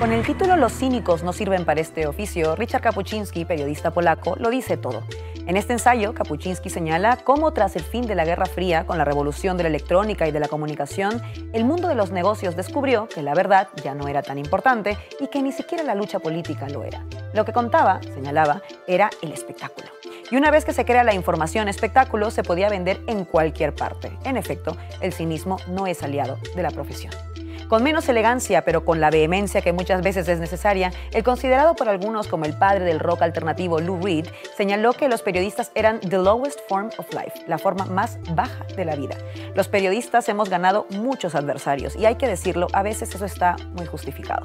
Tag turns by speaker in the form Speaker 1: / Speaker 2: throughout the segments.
Speaker 1: Con el título Los cínicos no sirven para este oficio, Richard Kapuczynski, periodista polaco, lo dice todo. En este ensayo, Kapuczynski señala cómo tras el fin de la Guerra Fría, con la revolución de la electrónica y de la comunicación, el mundo de los negocios descubrió que la verdad ya no era tan importante y que ni siquiera la lucha política lo era. Lo que contaba, señalaba, era el espectáculo. Y una vez que se crea la información espectáculo, se podía vender en cualquier parte. En efecto, el cinismo no es aliado de la profesión. Con menos elegancia, pero con la vehemencia que muchas veces es necesaria, el considerado por algunos como el padre del rock alternativo Lou Reed señaló que los periodistas eran the lowest form of life, la forma más baja de la vida. Los periodistas hemos ganado muchos adversarios y hay que decirlo, a veces eso está muy justificado.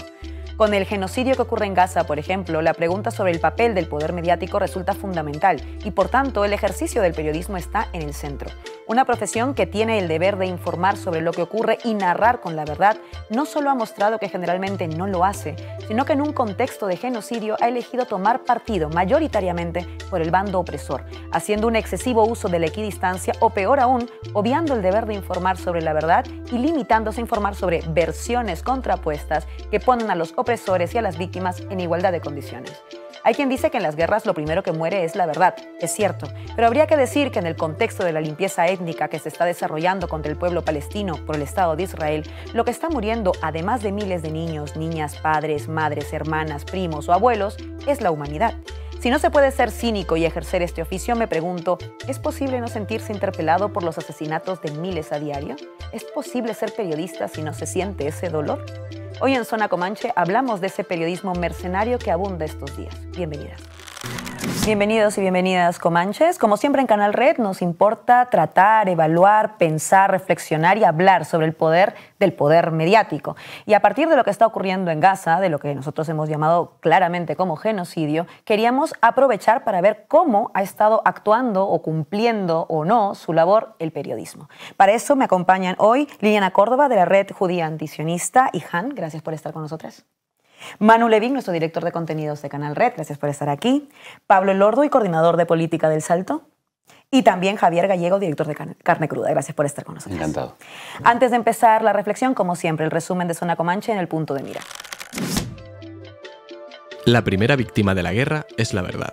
Speaker 1: Con el genocidio que ocurre en Gaza, por ejemplo, la pregunta sobre el papel del poder mediático resulta fundamental y por tanto el ejercicio del periodismo está en el centro. Una profesión que tiene el deber de informar sobre lo que ocurre y narrar con la verdad, no solo ha mostrado que generalmente no lo hace, sino que en un contexto de genocidio ha elegido tomar partido mayoritariamente por el bando opresor, haciendo un excesivo uso de la equidistancia o peor aún, obviando el deber de informar sobre la verdad y limitándose a informar sobre versiones contrapuestas que ponen a los y a las víctimas en igualdad de condiciones. Hay quien dice que en las guerras lo primero que muere es la verdad, es cierto, pero habría que decir que en el contexto de la limpieza étnica que se está desarrollando contra el pueblo palestino por el Estado de Israel, lo que está muriendo, además de miles de niños, niñas, padres, madres, hermanas, primos o abuelos, es la humanidad. Si no se puede ser cínico y ejercer este oficio, me pregunto, ¿es posible no sentirse interpelado por los asesinatos de miles a diario? ¿Es posible ser periodista si no se siente ese dolor? Hoy en Zona Comanche hablamos de ese periodismo mercenario que abunda estos días. Bienvenidas. Bienvenidos y bienvenidas Comanches. Como siempre en Canal Red nos importa tratar, evaluar, pensar, reflexionar y hablar sobre el poder del poder mediático. Y a partir de lo que está ocurriendo en Gaza, de lo que nosotros hemos llamado claramente como genocidio, queríamos aprovechar para ver cómo ha estado actuando o cumpliendo o no su labor el periodismo. Para eso me acompañan hoy Liliana Córdoba de la Red Judía Antisionista y Han, gracias por estar con nosotros. Manu Levín, nuestro director de contenidos de Canal Red, gracias por estar aquí. Pablo Elordo y coordinador de política del Salto. Y también Javier Gallego, director de Carne Cruda. Gracias por estar con nosotros. Encantado. Antes de empezar la reflexión, como siempre, el resumen de Zona Comanche en el punto de mira.
Speaker 2: La primera víctima de la guerra es la verdad.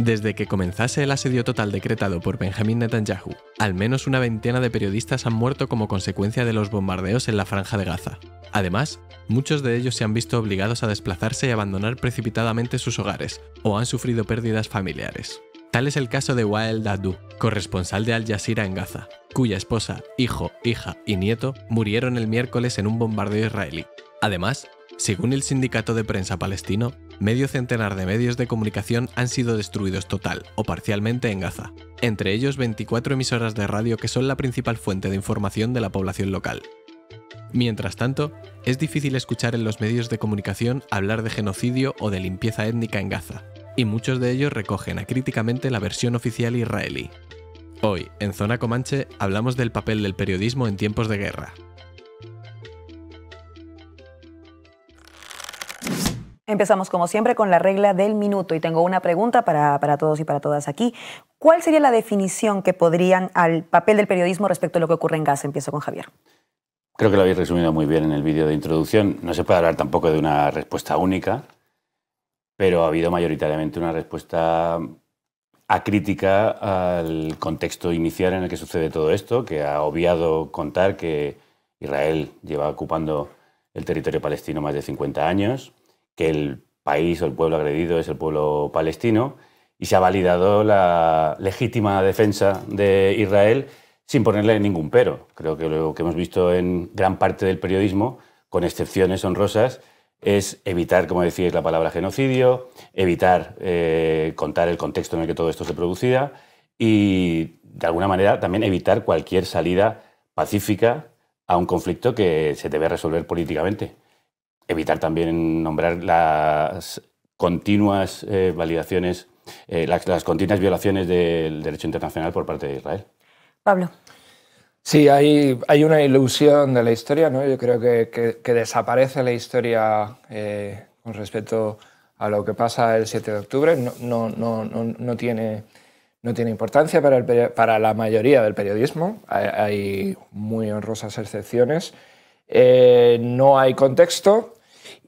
Speaker 2: Desde que comenzase el asedio total decretado por Benjamin Netanyahu, al menos una veintena de periodistas han muerto como consecuencia de los bombardeos en la franja de Gaza. Además, muchos de ellos se han visto obligados a desplazarse y abandonar precipitadamente sus hogares, o han sufrido pérdidas familiares. Tal es el caso de Wael Dadu, corresponsal de Al Jazeera en Gaza, cuya esposa, hijo, hija y nieto murieron el miércoles en un bombardeo israelí. Además, según el sindicato de prensa palestino, medio centenar de medios de comunicación han sido destruidos total o parcialmente en Gaza, entre ellos 24 emisoras de radio que son la principal fuente de información de la población local. Mientras tanto, es difícil escuchar en los medios de comunicación hablar de genocidio o de limpieza étnica en Gaza, y muchos de ellos recogen acríticamente la versión oficial israelí. Hoy, en Zona Comanche, hablamos del papel del periodismo en tiempos de guerra,
Speaker 1: Empezamos como siempre con la regla del minuto y tengo una pregunta para, todos y para todas aquí. ¿Cuál sería la definición que podrían al papel del periodismo respecto a lo que ocurre en Gaza? Empiezo con Javier.
Speaker 3: Creo que lo habéis resumido muy bien en el vídeo de introducción. No se puede hablar tampoco de una respuesta única, pero ha habido mayoritariamente una respuesta acrítica al contexto inicial en el que sucede todo esto, que ha obviado contar que Israel lleva ocupando el territorio palestino más de 50 años, que el país o el pueblo agredido es el pueblo palestino y se ha validado la legítima defensa de Israel sin ponerle ningún pero. Creo que lo que hemos visto en gran parte del periodismo, con excepciones honrosas, es evitar, como decís, la palabra genocidio, evitar eh, contar el contexto en el que todo esto se producía y, de alguna manera, también evitar cualquier salida pacífica a un conflicto que se debe resolver políticamente evitar también nombrar las continuas eh, validaciones, eh, las, continuas violaciones del derecho internacional por parte de Israel.
Speaker 4: Pablo. Sí, hay, hay una ilusión de la historia, ¿no? Yo creo que, desaparece la historia eh, con respecto a lo que pasa el 7 de octubre. No, no, tiene, no tiene importancia para, para la mayoría del periodismo. Hay, hay muy honrosas excepciones. no hay contexto,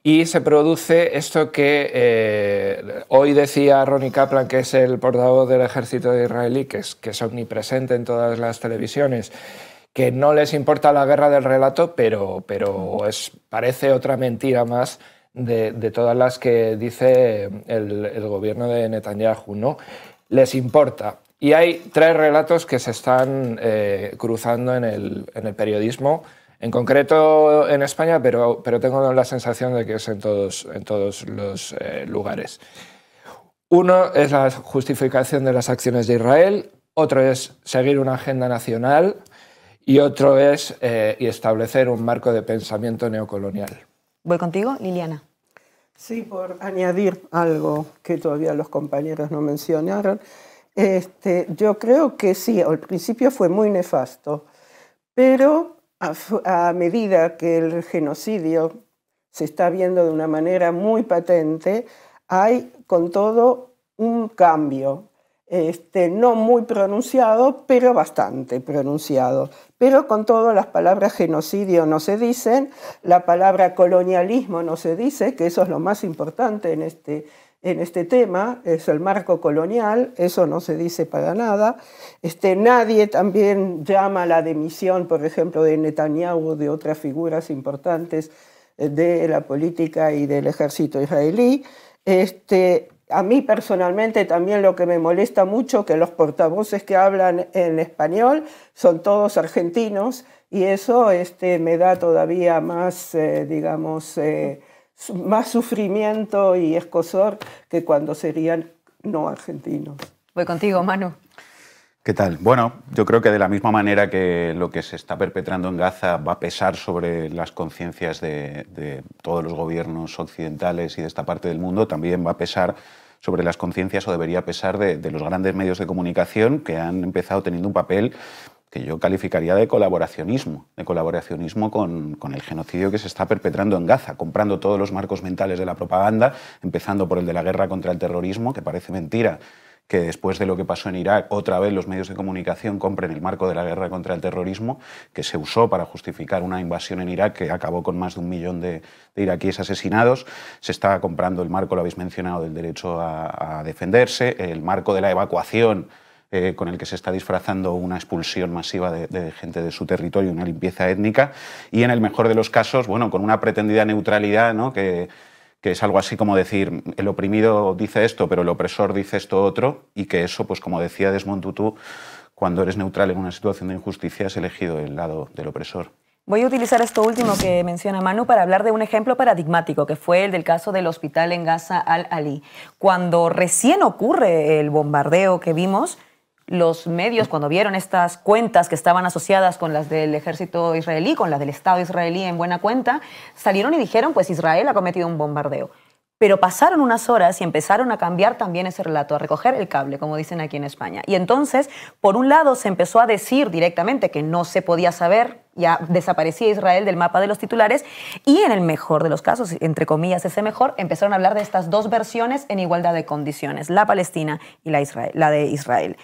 Speaker 4: y se produce esto que eh, hoy decía Ronnie Kaplan, que es el portavoz del ejército de israelí, que es, que es omnipresente en todas las televisiones, que no les importa la guerra del relato, pero, pero es, parece otra mentira más de, todas las que dice el, gobierno de Netanyahu. ¿no? Les importa. Y hay tres relatos que se están eh, cruzando en el periodismo en concreto en España, pero, pero tengo la sensación de que es en todos, en todos los eh, lugares. Uno es la justificación de las acciones de Israel, otro es seguir una agenda nacional y otro es eh, establecer un marco de pensamiento neocolonial.
Speaker 5: Voy contigo, Liliana. Sí, por añadir algo que todavía los compañeros no mencionaron. Este, yo creo que sí, al principio fue muy nefasto, pero a, medida que el genocidio se está viendo de una manera muy patente, hay con todo un cambio, este, no muy pronunciado, pero bastante pronunciado. Pero con todo, las palabras genocidio no se dicen, la palabra colonialismo no se dice, que eso es lo más importante en este en este tema, es el marco colonial, eso no se dice para nada. Este, nadie también llama la demisión, por ejemplo, de Netanyahu de otras figuras importantes eh, de la política y del ejército israelí. Este, a mí personalmente también lo que me molesta mucho que los portavoces que hablan en español son todos argentinos y eso este, me da todavía más, eh, digamos, eh, más sufrimiento y escosor que cuando serían no argentinos.
Speaker 1: Voy contigo, Manu.
Speaker 6: ¿Qué tal? Bueno, yo creo que de la misma manera que lo que se está perpetrando en Gaza va a pesar sobre las conciencias de, todos los gobiernos occidentales y de esta parte del mundo, también va a pesar sobre las conciencias o debería pesar de, de los grandes medios de comunicación que han empezado teniendo un papel que yo calificaría de colaboracionismo, de colaboracionismo con, el genocidio que se está perpetrando en Gaza, comprando todos los marcos mentales de la propaganda, empezando por el de la guerra contra el terrorismo, que parece mentira que después de lo que pasó en Irak, otra vez los medios de comunicación compren el marco de la guerra contra el terrorismo, que se usó para justificar una invasión en Irak que acabó con más de un millón de, iraquíes asesinados. Se está comprando el marco, lo habéis mencionado, del derecho a defenderse, el marco de la evacuación eh, con el que se está disfrazando una expulsión masiva de, gente de su territorio, una limpieza étnica, y en el mejor de los casos, bueno, con una pretendida neutralidad, ¿no? que, que es algo así como decir, el oprimido dice esto, pero el opresor dice esto otro, y que eso, pues como decía Desmond Tutu, cuando eres neutral en una situación de injusticia, has elegido el
Speaker 1: lado del opresor. Voy a utilizar esto último que menciona Manu para hablar de un ejemplo paradigmático, que fue el del caso del hospital en Gaza al-Ali. Cuando recién ocurre el bombardeo que vimos, los medios, cuando vieron estas cuentas que estaban asociadas con las del ejército israelí, con las del Estado israelí en buena cuenta, salieron y dijeron, pues Israel ha cometido un bombardeo. Pero pasaron unas horas y empezaron a cambiar también ese relato, a recoger el cable, como dicen aquí en España. Y entonces, por un lado, se empezó a decir directamente que no se podía saber, ya desaparecía Israel del mapa de los titulares, y en el mejor de los casos, entre comillas, ese mejor, empezaron a hablar de estas dos versiones en igualdad de condiciones, la palestina y la, la de Israel.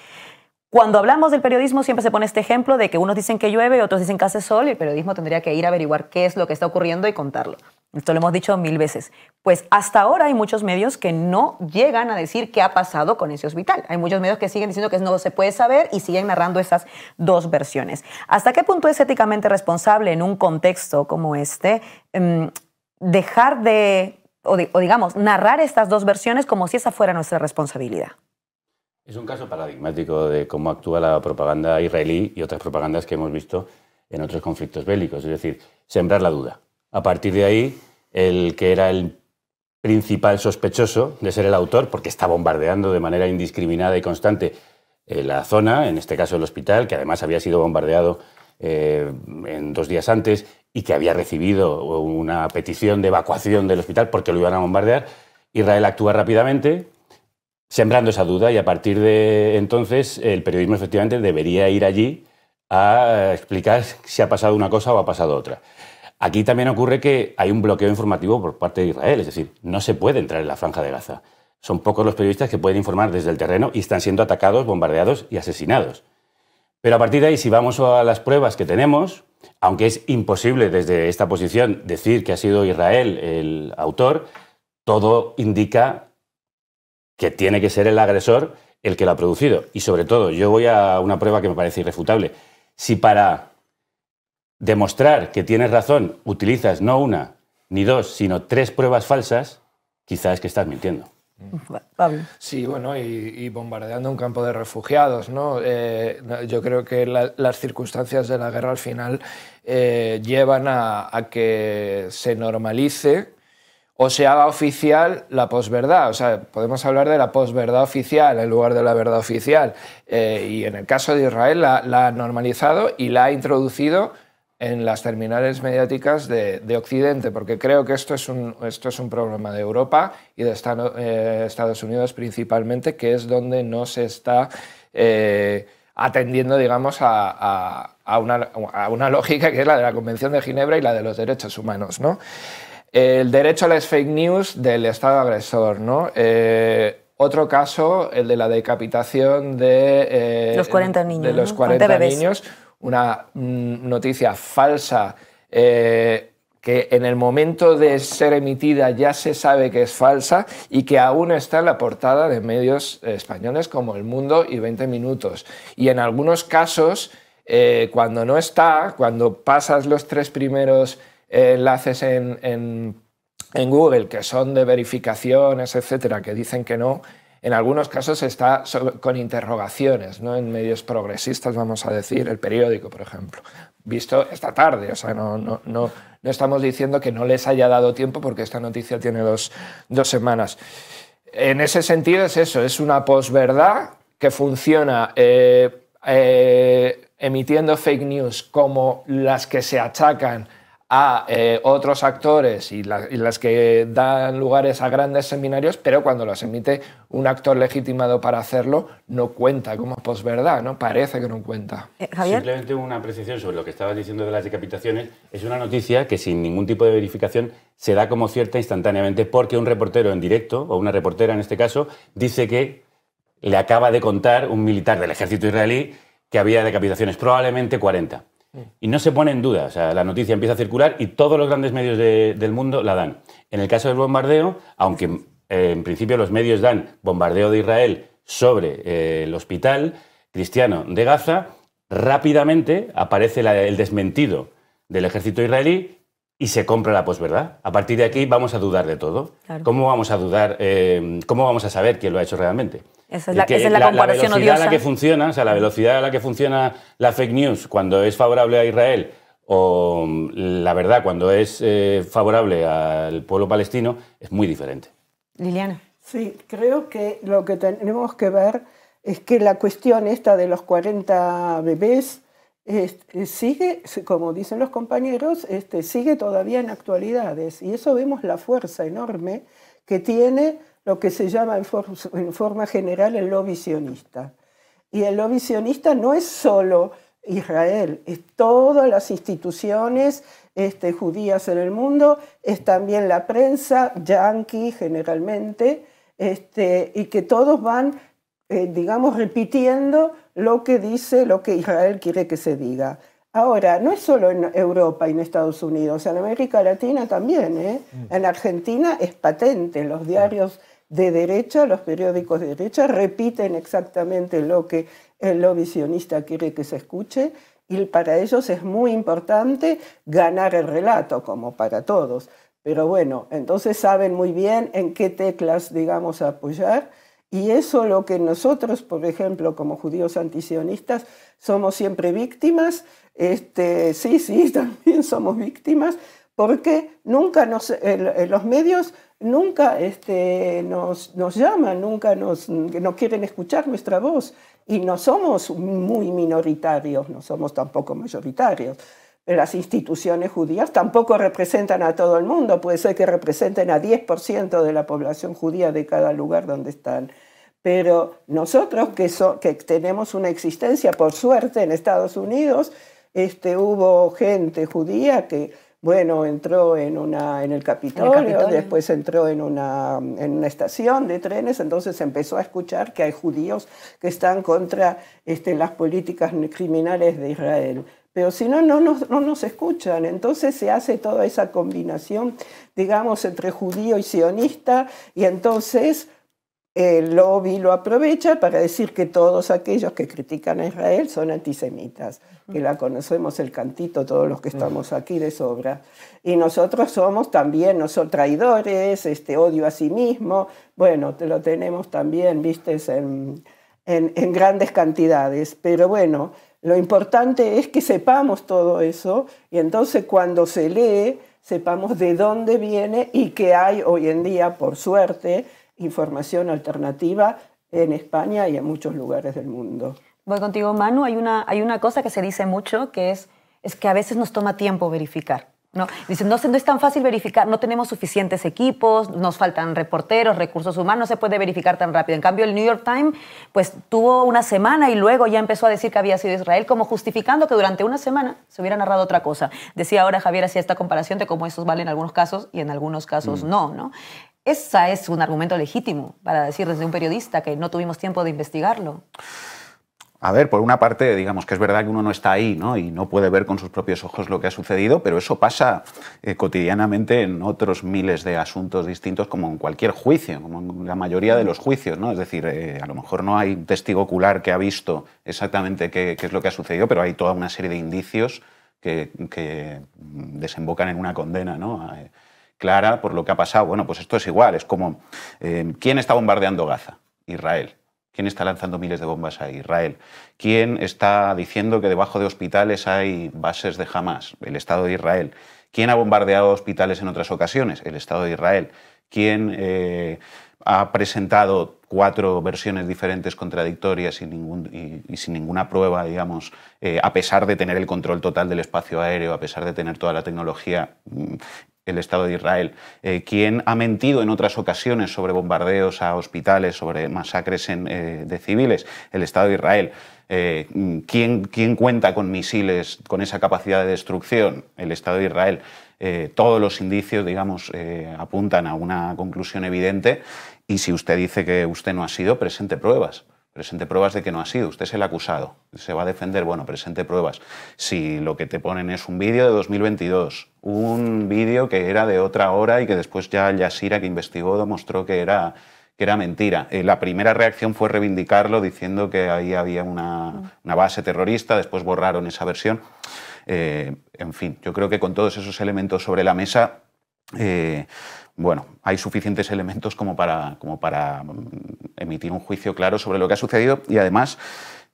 Speaker 1: Cuando hablamos del periodismo siempre se pone este ejemplo de que unos dicen que llueve, otros dicen que hace sol y el periodismo tendría que ir a averiguar qué es lo que está ocurriendo y contarlo. Esto lo hemos dicho mil veces. Pues hasta ahora hay muchos medios que no llegan a decir qué ha pasado con ese hospital. Hay muchos medios que siguen diciendo que no se puede saber y siguen narrando esas dos versiones. ¿Hasta qué punto es éticamente responsable en un contexto como este em, dejar de, de, o digamos, narrar estas dos versiones como si esa fuera nuestra responsabilidad?
Speaker 3: Es un caso paradigmático de cómo actúa la propaganda israelí y otras propagandas que hemos visto en otros conflictos bélicos. Es decir, sembrar la duda. A partir de ahí, el que era el principal sospechoso de ser el autor, porque está bombardeando de manera indiscriminada y constante eh, la zona, en este caso el hospital, que además había sido bombardeado eh, en dos días antes y que había recibido una petición de evacuación del hospital porque lo iban a bombardear. Israel actúa rápidamente, sembrando esa duda y a partir de entonces el periodismo efectivamente debería ir allí a explicar si ha pasado una cosa o ha pasado otra. Aquí también ocurre que hay un bloqueo informativo por parte de Israel, es decir, no se puede entrar en la franja de Gaza. Son pocos los periodistas que pueden informar desde el terreno y están siendo atacados, bombardeados y asesinados. Pero a partir de ahí, si vamos a las pruebas que tenemos, aunque es imposible desde esta posición decir que ha sido Israel el autor, todo indica que tiene que ser el agresor el que lo ha producido. Y sobre todo, yo voy a una prueba que me parece irrefutable. Si para demostrar que tienes razón utilizas no una ni dos, sino tres pruebas falsas, quizás es que estás mintiendo.
Speaker 4: Sí, bueno, y, bombardeando un campo de refugiados, ¿no? Eh, yo creo que las circunstancias de la guerra al final eh, llevan a que se normalice o se haga oficial la posverdad. O sea, podemos hablar de la posverdad oficial en lugar de la verdad oficial. Eh, y en el caso de Israel la, ha normalizado y la ha introducido en las terminales mediáticas de, Occidente, porque creo que esto es, un, esto es un problema de Europa y de eh, Estados Unidos principalmente, que es donde no se está eh, atendiendo, digamos, a, una, a, una, lógica que es la de la Convención de Ginebra y la de los derechos humanos. ¿no? El derecho a las fake news del Estado agresor, ¿no? Eh, otro caso, el de la decapitación de... Eh, los 40 niños. los niños. Una mm, noticia falsa eh, que en el momento de ser emitida ya se sabe que es falsa y que aún está en la portada de medios españoles como El Mundo y 20 Minutos. Y en algunos casos, cuando no está, cuando pasas los tres primeros enlaces en, Google que son de verificaciones, etcétera, que dicen que no, en algunos casos está con interrogaciones, ¿no? En medios progresistas, vamos a decir, el periódico, por ejemplo, visto esta tarde. O sea, no, no, no, estamos diciendo que no les haya dado tiempo porque esta noticia tiene dos, semanas. En ese sentido es eso, es una posverdad que funciona eh, eh, emitiendo fake news como las que se achacan a eh, otros actores y, las que dan lugares a grandes seminarios, pero cuando las emite un actor legitimado para hacerlo, no cuenta como posverdad, ¿no? Parece que no cuenta.
Speaker 3: Eh, Simplemente una precisión sobre lo que estabas diciendo de las decapitaciones. Es una noticia que sin ningún tipo de verificación se da como cierta instantáneamente porque un reportero en directo, o una reportera en este caso, dice que le acaba de contar un militar del ejército israelí que había decapitaciones, probablemente 40. Mm. Y no se pone en duda, o sea, la noticia empieza a circular y todos los grandes medios del mundo la dan. En el caso del bombardeo, aunque eh, en principio los medios dan bombardeo de Israel sobre eh, el hospital cristiano de Gaza, rápidamente aparece el desmentido del ejército israelí y se compra la posverdad. A partir de aquí vamos a dudar de todo. ¿Cómo vamos a dudar? Eh, ¿Cómo vamos a saber quién lo ha hecho realmente?
Speaker 1: Esa es la, que, la, comparación la A la que
Speaker 3: funciona, o sea, la velocidad a la que funciona la fake news cuando es favorable a Israel o la verdad cuando es eh, favorable al pueblo palestino es muy diferente.
Speaker 5: Liliana. Sí, creo que lo que tenemos que ver es que la cuestión esta de los 40 bebés este, eh, sigue, como dicen los compañeros, este, sigue todavía en actualidades. Y eso vemos la fuerza enorme que tiene lo que se llama en, forma general el lo visionista. Y el lo visionista no es solo Israel, es todas las instituciones este, judías en el mundo, es también la prensa, yanqui generalmente, este, y que todos van eh, digamos, repitiendo lo que dice, lo que Israel quiere que se diga. Ahora, no es solo en Europa y en Estados Unidos, en América Latina también. ¿eh? Mm. En Argentina es patente, los diarios de derecha, los periódicos de derecha repiten exactamente lo que el lobby quiere que se escuche y para ellos es muy importante ganar el relato, como para todos. Pero bueno, entonces saben muy bien en qué teclas, digamos, apoyar y eso lo que nosotros, por ejemplo, como judíos antisionistas, somos siempre víctimas, este, sí, sí, también somos víctimas, porque nunca nos, los medios nunca este, nos, nos, llaman, nunca nos no quieren escuchar nuestra voz y no somos muy minoritarios, no somos tampoco mayoritarios. Las instituciones judías tampoco representan a todo el mundo, puede ser que representen a 10% de la población judía de cada lugar donde están. Pero nosotros que, que tenemos una existencia, por suerte, en Estados Unidos, este, hubo gente judía que, bueno, entró en, una, en el, Capitolio, después entró en una, en una, estación de trenes, entonces empezó a escuchar que hay judíos que están contra este, las políticas criminales de Israel. Pero si no, no no nos escuchan. Entonces se hace toda esa combinación, digamos, entre judío y sionista, y entonces el eh, lobby lo aprovecha para decir que todos aquellos que critican a Israel son antisemitas, que la conocemos el cantito todos los que mm. estamos aquí de sobra. Y nosotros somos también, no son traidores, este odio a sí mismo, bueno, te lo tenemos también, viste, en, en grandes cantidades, pero bueno, lo importante es que sepamos todo eso y entonces cuando se lee sepamos de dónde viene y que hay hoy en día, por suerte, información alternativa en España y en muchos lugares del mundo.
Speaker 1: Voy contigo, Manu. Hay una, hay una cosa que se dice mucho, que es, es que a veces nos toma tiempo verificar. ¿no? Dicen, no, no es tan fácil verificar, no tenemos suficientes equipos, nos faltan reporteros, recursos humanos, no se puede verificar tan rápido. En cambio, el New York Times pues, tuvo una semana y luego ya empezó a decir que había sido Israel, como justificando que durante una semana se hubiera narrado otra cosa. Decía ahora Javier, hacía esta comparación de cómo esos vale en algunos casos y en algunos casos mm. no, ¿no? Ese es un argumento legítimo para decir desde un periodista que no tuvimos tiempo de investigarlo.
Speaker 6: A ver, por una parte, digamos que es verdad que uno no está ahí ¿no? y no puede ver con sus propios ojos lo que ha sucedido, pero eso pasa eh, cotidianamente en otros miles de asuntos distintos, como en cualquier juicio, como en la mayoría de los juicios. ¿no? Es decir, eh, a lo mejor no hay un testigo ocular que ha visto exactamente qué, es lo que ha sucedido, pero hay toda una serie de indicios que, desembocan en una condena. ¿no? Eh, clara por lo que ha pasado. Bueno, pues esto es igual, es como, eh, ¿quién está bombardeando Gaza? Israel. ¿Quién está lanzando miles de bombas a Israel? ¿Quién está diciendo que debajo de hospitales hay bases de Hamas? El Estado de Israel. ¿Quién ha bombardeado hospitales en otras ocasiones? El Estado de Israel. ¿Quién eh, ha presentado cuatro versiones diferentes contradictorias y, sin ninguna prueba, digamos, eh, a pesar de tener el control total del espacio aéreo, a pesar de tener toda la tecnología mm, el Estado de Israel, ¿Quién eh, quien ha mentido en otras ocasiones sobre bombardeos a hospitales, sobre masacres eh, de civiles, el Estado de Israel. Eh, ¿quién, ¿quién, cuenta con misiles con esa capacidad de destrucción? El Estado de Israel. todos los indicios, digamos, apuntan a una conclusión evidente y si usted dice que usted no ha sido, presente pruebas presente pruebas de que no ha sido, usted es el acusado, se va a defender, bueno, presente pruebas. Si lo que te ponen es un vídeo de 2022, un vídeo que era de otra hora y que después ya Yasira que investigó demostró que era, que era mentira. Eh, la primera reacción fue reivindicarlo diciendo que ahí había una, base terrorista, después borraron esa versión. Eh, en fin, yo creo que con todos esos elementos sobre la mesa... Eh, bueno, hay suficientes elementos como para, mm, emitir un juicio claro sobre lo que ha sucedido y además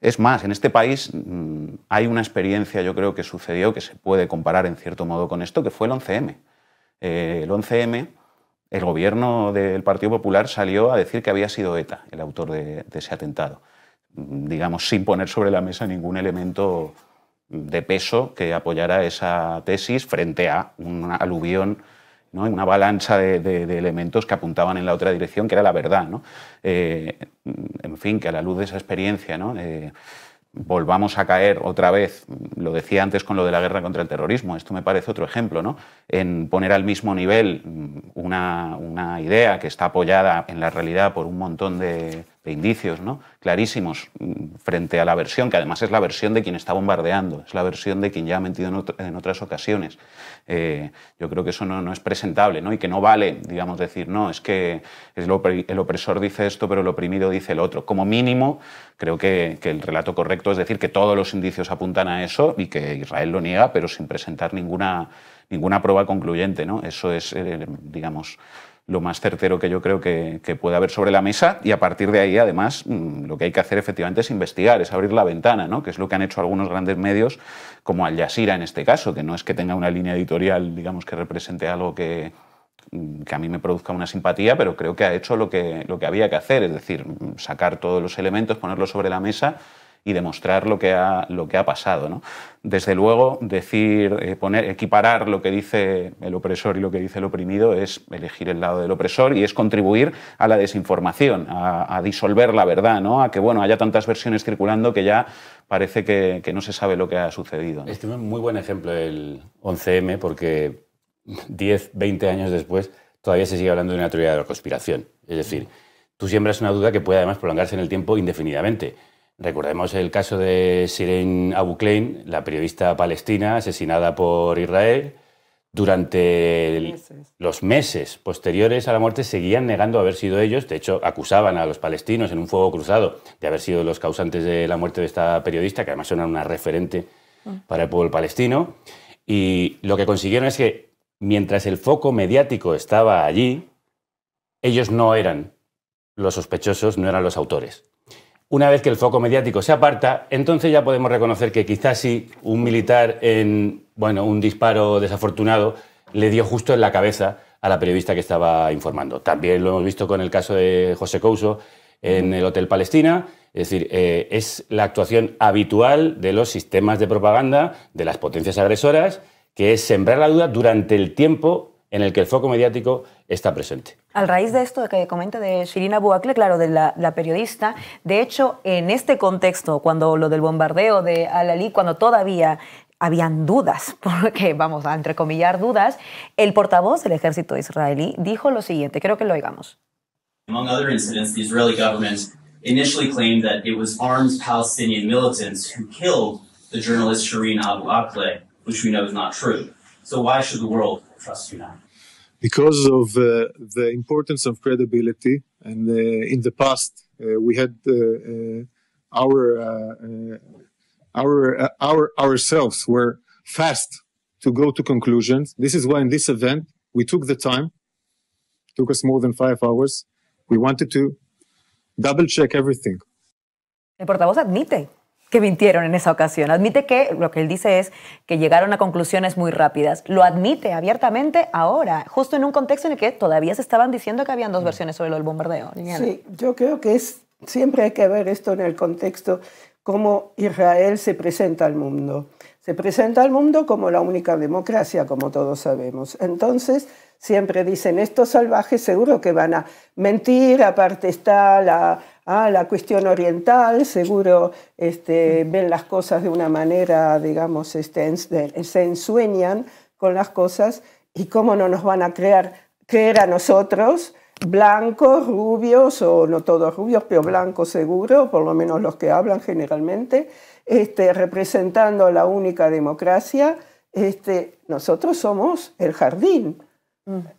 Speaker 6: es más, en este país mm, hay una experiencia, yo creo que sucedió, que se puede comparar en cierto modo con esto, que fue el 11M. Eh, el 11M, el gobierno del Partido Popular salió a decir que había sido ETA el autor de, ese atentado, mm, digamos, sin poner sobre la mesa ningún elemento de peso que apoyara esa tesis frente a un aluvión una balanza de, elementos que apuntaban en la otra dirección, que era la verdad. Eh, en fin, que a la luz de esa experiencia eh, volvamos a caer otra vez, lo decía antes con lo de la guerra contra el terrorismo, esto me parece otro ejemplo, ¿no? en poner al mismo nivel mm, una idea que está apoyada en la realidad por un montón de, de indicios ¿no? clarísimos mm, frente a la versión, que además es la versión de quien está bombardeando, es la versión de quien ya ha mentido en, otras ocasiones. Eh, yo creo que eso no, es presentable ¿no? y que no vale, digamos, decir, no, es que el, opresor dice esto, pero el oprimido dice el otro. Como mínimo, creo que, el relato correcto es decir que todos los indicios apuntan a eso y que Israel lo niega, pero sin presentar ninguna, ninguna prueba concluyente. ¿no? Eso es, eh, digamos, lo más certero que yo creo que, que, puede haber sobre la mesa y a partir de ahí, además, mm, lo que hay que hacer efectivamente es investigar, es abrir la ventana, ¿no? que es lo que han hecho algunos grandes medios, como Al Jazeera en este caso, que no es que tenga una línea editorial, digamos, que represente algo que, mm, que a mí me produzca una simpatía, pero creo que ha hecho lo que, lo que había que hacer, es decir, mm, sacar todos los elementos, ponerlos sobre la mesa y demostrar lo que ha, lo que ha pasado. Desde luego, decir, eh, poner, equiparar lo que dice el opresor y lo que dice el oprimido es elegir el lado del opresor y es contribuir a la desinformación, a, disolver la verdad, ¿no? a que bueno, haya tantas versiones circulando que ya parece que, no se sabe lo que ha sucedido. Este es un muy buen ejemplo
Speaker 3: el 11M porque 10, 20 años después todavía se sigue hablando de una teoría de la conspiración. Es decir, tú siembras una duda que puede además prolongarse en el tiempo indefinidamente Recordemos el caso de Sirene Abu Klein, la periodista palestina asesinada por Israel. Durante los meses posteriores a la muerte seguían negando haber sido ellos, de hecho acusaban a los palestinos en un fuego cruzado de haber sido los causantes de la muerte de esta periodista, que además era una referente mm. para el pueblo palestino. Y lo que consiguieron es que mientras el foco mediático estaba allí, ellos no eran los sospechosos, no eran los autores. Una vez que el foco mediático se aparta, entonces ya podemos reconocer que quizás sí un militar en bueno, un disparo desafortunado le dio justo en la cabeza a la periodista que estaba informando. También lo hemos visto con el caso de José Couso en el Hotel Palestina. Es decir, eh, es la actuación habitual de los sistemas de propaganda de las potencias agresoras, que es sembrar la duda durante el tiempo en el que el foco mediático está presente.
Speaker 1: Al raíz de esto que comenta de Shirina Akleh, claro, de la, la, periodista, de hecho, en este contexto, cuando lo del bombardeo de Al-Ali, cuando todavía habían dudas, porque vamos a entrecomillar dudas, el portavoz del ejército israelí dijo lo siguiente, creo que lo oigamos.
Speaker 3: Among other incidents, the Israeli government initially claimed that it was armed Palestinian militants who killed the journalist Shireen Abu Akleh, which we know is not true. So why should the world trust you now?
Speaker 5: because of uh, the
Speaker 1: importance of credibility. And uh, in the past, uh, we had uh, uh, our uh, our our ourselves were fast to go to conclusions. This is why in this event we took the time. It took us more than five hours. We wanted to double check everything. El portavoz admite que mintieron en esa ocasión. Admite que lo que él dice es que llegaron a conclusiones muy rápidas. Lo admite abiertamente ahora, justo en un contexto en el que todavía se estaban diciendo que habían dos mm. versiones sobre lo del bombardeo. Sí,
Speaker 5: yo creo que es, siempre hay que ver esto en el contexto, cómo Israel se presenta al mundo. Se presenta al mundo como la única democracia, como todos sabemos. Entonces, siempre dicen, estos salvajes seguro que van a mentir, aparte está la Ah, la cuestión oriental, seguro este, ven las cosas de una manera, digamos, este, se ensueñan con las cosas y cómo no nos van a creer, creer a nosotros, blancos, rubios, o no todos rubios, pero blancos seguro, por lo menos los que hablan generalmente, este, representando la única democracia, este, nosotros somos el jardín.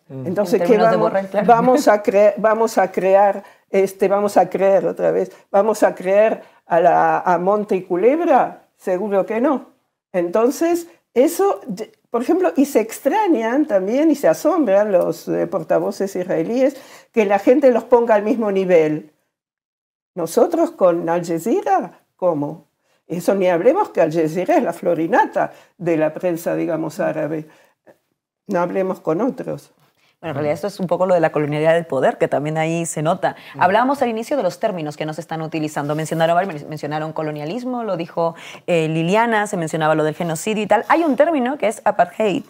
Speaker 5: Entonces, ¿qué vamos, vamos, a vamos crear? Este, vamos a creer otra vez, vamos a creer a, la, a Monte y Culebra, seguro que no. Entonces, eso, por ejemplo, y se extrañan también y se asombran los eh, portavoces israelíes que la gente los ponga al mismo nivel. Nosotros con Al Jazeera, ¿cómo? Eso ni hablemos que Al Jazeera es la florinata de la prensa, digamos, árabe no hablemos con otros.
Speaker 1: Bueno, en realidad esto es un poco lo de la colonialidad del poder, que también ahí se nota. Mm. Hablábamos al inicio de los términos que nos están utilizando. Mencionaron, mencionaron colonialismo, lo dijo eh, Liliana, se mencionaba lo del genocidio y tal. Hay un término que es apartheid,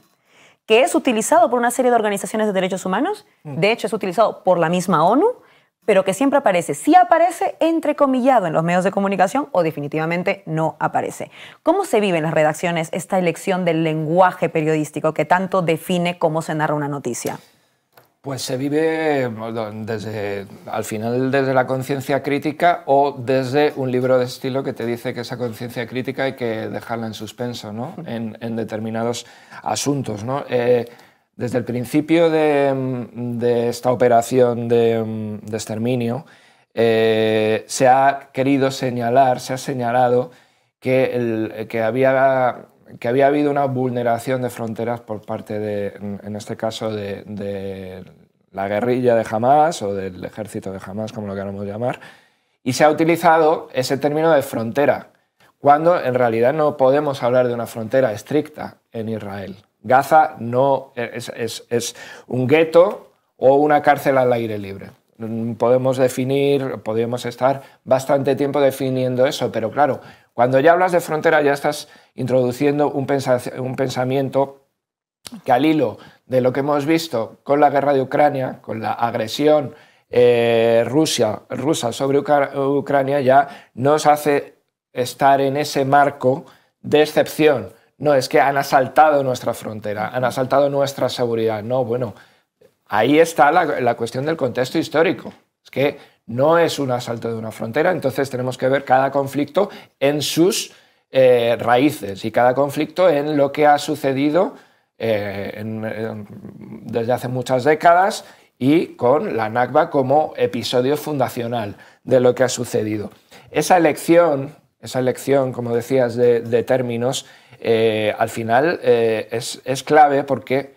Speaker 1: que es utilizado por una serie de organizaciones de derechos humanos, mm. de hecho es utilizado por la misma ONU, pero que siempre aparece. Si sí aparece entrecomillado en los medios de comunicación o definitivamente no aparece. ¿Cómo se vive en las redacciones esta elección del lenguaje periodístico que tanto define cómo se narra una noticia?
Speaker 4: Pues se vive desde, al final desde la conciencia crítica o desde un libro de estilo que te dice que esa conciencia crítica hay que dejarla en suspenso ¿no? en, determinados asuntos. ¿no? Eh, desde el principio de, esta operación de, exterminio, eh, se ha querido señalar, se ha señalado que, que, había, habido una vulneración de fronteras por parte de, en este caso, de, de la guerrilla de Hamas o del ejército de Hamas, como lo queramos llamar, y se ha utilizado ese término de frontera, cuando en realidad no podemos hablar de una frontera estricta en Israel. Gaza no es, un gueto o una cárcel al aire libre. Podemos definir, podemos estar bastante tiempo definiendo eso, pero claro, cuando ya hablas de frontera ya estás introduciendo un, pensamiento que al hilo de lo que hemos visto con la guerra de Ucrania, con la agresión eh, Rusia, rusa sobre Ucrania, ya nos hace estar en ese marco de excepción no, es que han asaltado nuestra frontera, han asaltado nuestra seguridad. No, bueno, ahí está la, cuestión del contexto histórico. Es que no es un asalto de una frontera, entonces tenemos que ver cada conflicto en sus eh, raíces y cada conflicto en lo que ha sucedido eh, desde hace muchas décadas y con la Nakba como episodio fundacional de lo que ha sucedido. Esa elección, esa elección, como decías, de términos, eh, al final eh, es, clave porque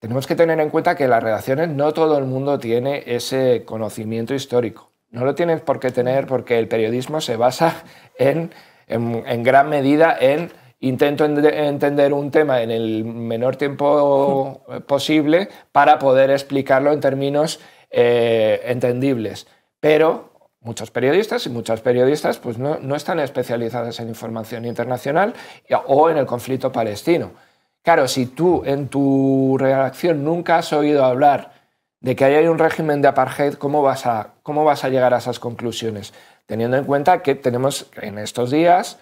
Speaker 4: tenemos que tener en cuenta que las relaciones no todo el mundo tiene ese conocimiento histórico. No lo tienes por qué tener porque el periodismo se basa en, en, gran medida en intento entender un tema en el menor tiempo posible para poder explicarlo en términos eh, entendibles. Pero muchos periodistas y muchas periodistas pues no, no, están especializadas en información internacional o en el conflicto palestino. Claro, si tú en tu redacción nunca has oído hablar de que hay un régimen de apartheid, ¿cómo vas, a, ¿cómo vas a llegar a esas conclusiones? Teniendo en cuenta que tenemos en estos días,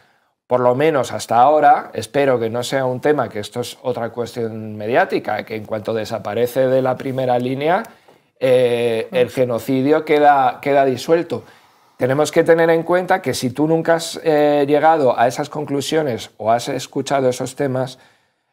Speaker 4: por lo menos hasta ahora, espero que no sea un tema, que esto es otra cuestión mediática, que en cuanto desaparece de la primera línea, eh, el genocidio queda, disuelto. Tenemos que tener en cuenta que si tú nunca has eh, llegado a esas conclusiones o has escuchado esos temas,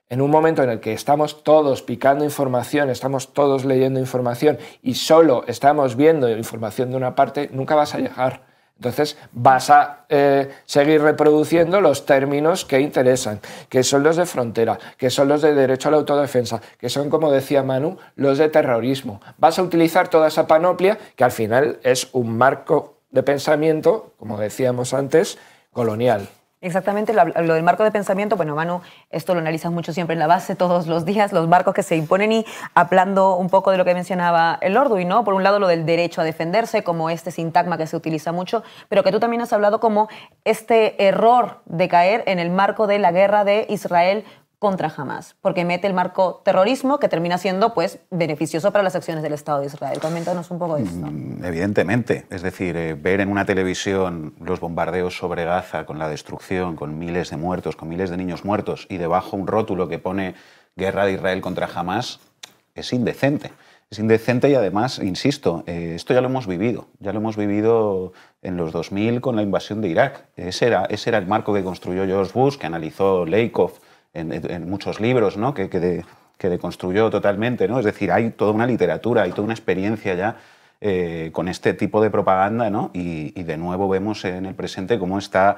Speaker 4: en un momento en el que estamos todos picando información, estamos todos leyendo información y solo estamos viendo información de una parte, nunca vas a llegar entonces vas a eh, seguir reproduciendo los términos que interesan, que son los de frontera, que son los de derecho a la autodefensa, que son, como decía Manu, los de terrorismo. Vas a utilizar toda esa panoplia que al final es un marco de pensamiento, como decíamos antes, colonial.
Speaker 1: Exactamente, lo, del marco de pensamiento, bueno, Manu, esto lo analizas mucho siempre en la base, todos los días, los marcos que se imponen y hablando un poco de lo que mencionaba el y ¿no? Por un lado, lo del derecho a defenderse, como este sintagma que se utiliza mucho, pero que tú también has hablado como este error de caer en el marco de la guerra de Israel contra Hamas, porque mete el marco terrorismo que termina siendo pues, beneficioso para las acciones del Estado de Israel. Coméntanos un poco de esto. Mm,
Speaker 6: evidentemente, es decir, eh, ver en una televisión los bombardeos sobre Gaza con la destrucción, con miles de muertos, con miles de niños muertos y debajo un rótulo que pone guerra de Israel contra Hamas es indecente. Es indecente y además, insisto, eh, esto ya lo hemos vivido. Ya lo hemos vivido en los 2000 con la invasión de Irak. Ese era, ese era el marco que construyó George Bush, que analizó Leikov en, muchos libros ¿no? que, que, de, que deconstruyó totalmente. ¿no? Es decir, hay toda una literatura, hay toda una experiencia ya eh, con este tipo de propaganda, ¿no? y, de nuevo vemos en el presente cómo está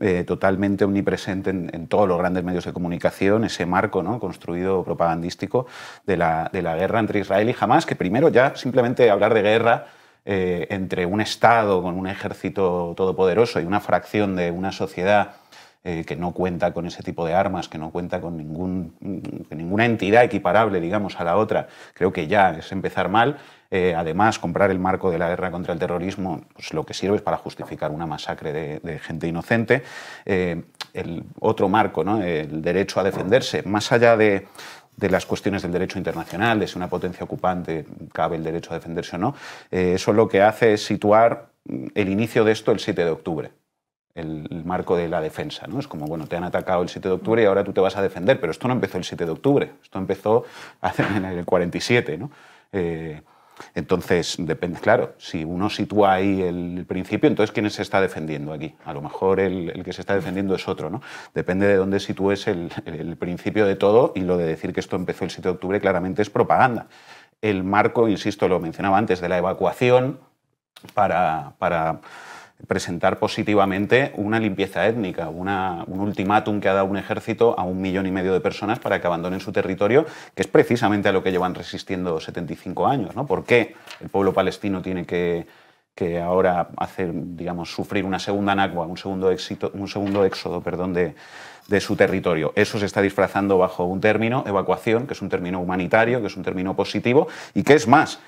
Speaker 6: eh, totalmente omnipresente en, todos los grandes medios de comunicación ese marco ¿no? construido propagandístico de la, de la, guerra entre Israel y Hamas, que primero ya simplemente hablar de guerra eh, entre un Estado con un ejército todopoderoso y una fracción de una sociedad eh, que no cuenta con ese tipo de armas, que no cuenta con, ninguna entidad equiparable, digamos, a la otra, creo que ya es empezar mal. Eh, además, comprar el marco de la guerra contra el terrorismo, pues lo que sirve es para justificar una masacre de, gente inocente. Eh, el otro marco, el derecho a defenderse, más allá de, las cuestiones del derecho internacional, de si una potencia ocupante cabe el derecho a defenderse o no, eso lo que hace es situar el inicio de esto el 7 de octubre el marco de la defensa. ¿no? Es como, bueno, te han atacado el 7 de octubre y ahora tú te vas a defender, pero esto no empezó el 7 de octubre, esto empezó en el 47. ¿no? Eh, entonces, depende, claro, si uno sitúa ahí el principio, entonces ¿quién se está defendiendo aquí? A lo mejor el, que se está defendiendo es otro, ¿no? Depende de dónde sitúes el, el, principio de todo y lo de decir que esto empezó el 7 de octubre claramente es propaganda. El marco, insisto, lo mencionaba antes, de la evacuación para, para presentar positivamente una limpieza étnica, un ultimátum que ha dado un ejército a un millón y medio de personas para que abandonen su territorio, que es precisamente a lo que llevan resistiendo 75 años. ¿no? ¿Por qué el pueblo palestino tiene que, que ahora hacer, digamos, sufrir una segunda nagua, un segundo, éxito, un segundo éxodo perdón, de, de su territorio. Eso se está disfrazando bajo un término, evacuación, que es un término humanitario, que es un término positivo, y que es más,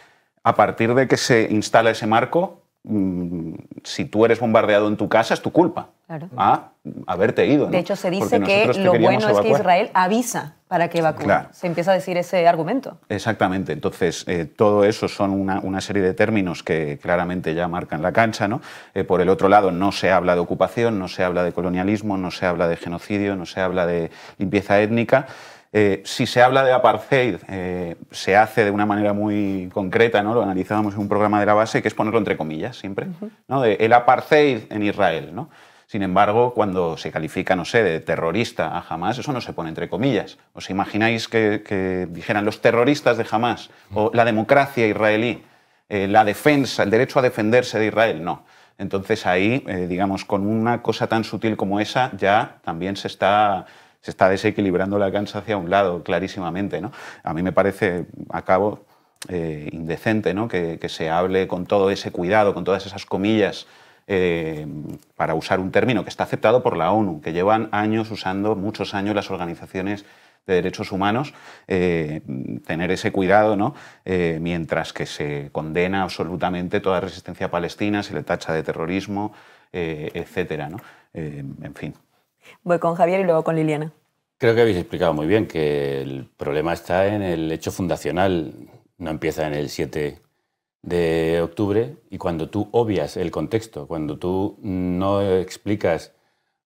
Speaker 6: a partir de que se instala ese marco, Mm, si tú eres bombardeado en tu casa, es tu culpa. A haberte ido. De hecho, se dice que lo bueno es que Israel
Speaker 1: avisa para que evacúen. Se empieza a decir ese argumento.
Speaker 6: Exactamente. Entonces, eh, todo eso son una, serie de términos que claramente ya marcan la cancha. ¿no? Eh, por el otro lado, no se habla de ocupación, no se habla de colonialismo, no se habla de genocidio, no se habla de limpieza étnica. Eh, si se habla de apartheid, eh, se hace de una manera muy concreta, ¿no? lo analizábamos en un programa de la base, que es ponerlo entre comillas siempre, ¿no? de el apartheid en Israel. ¿no? Sin embargo, cuando se califica, no sé, de terrorista a Hamas, eso no se pone entre comillas. ¿Os imagináis que, dijeran los terroristas de Hamas o la democracia israelí, eh, la defensa, el derecho a defenderse de Israel? No. Entonces ahí, digamos, con una cosa tan sutil como esa, ya también se está se está desequilibrando la cancha hacia un lado clarísimamente. ¿no? A mí me parece, a cabo, eh, indecente ¿no? que, se hable con todo ese cuidado, con todas esas comillas, eh, para usar un término que está aceptado por la ONU, que llevan años usando, muchos años, las organizaciones de derechos humanos, eh, tener ese cuidado, ¿no? mientras que se condena absolutamente toda resistencia palestina, se le tacha de terrorismo, etcétera, ¿no? en fin.
Speaker 1: Voy con Javier y luego con Liliana.
Speaker 6: Creo que habéis explicado muy bien
Speaker 3: que el problema está en el hecho fundacional. No empieza en el 7 de octubre y cuando tú obvias el contexto, cuando tú no explicas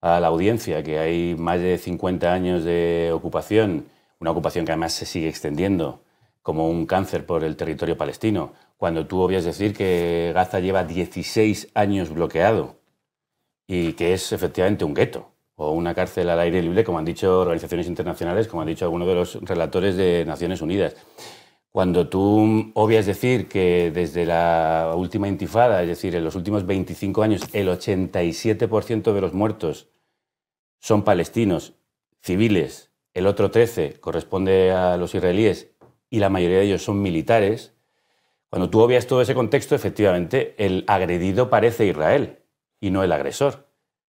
Speaker 3: a la audiencia que hay más de 50 años de ocupación, una ocupación que además se sigue extendiendo como un cáncer por el territorio palestino, cuando tú obvias decir que Gaza lleva 16 años bloqueado y que es efectivamente un gueto o una cárcel al aire libre, como han dicho organizaciones internacionales, como han dicho algunos de los relatores de Naciones Unidas. Cuando tú obvias decir que desde la última intifada, es decir, en los últimos 25 años, el 87% de los muertos son palestinos, civiles, el otro 13% corresponde a los israelíes y la mayoría de ellos son militares, cuando tú obvias todo ese contexto, efectivamente, el agredido parece Israel y no el agresor.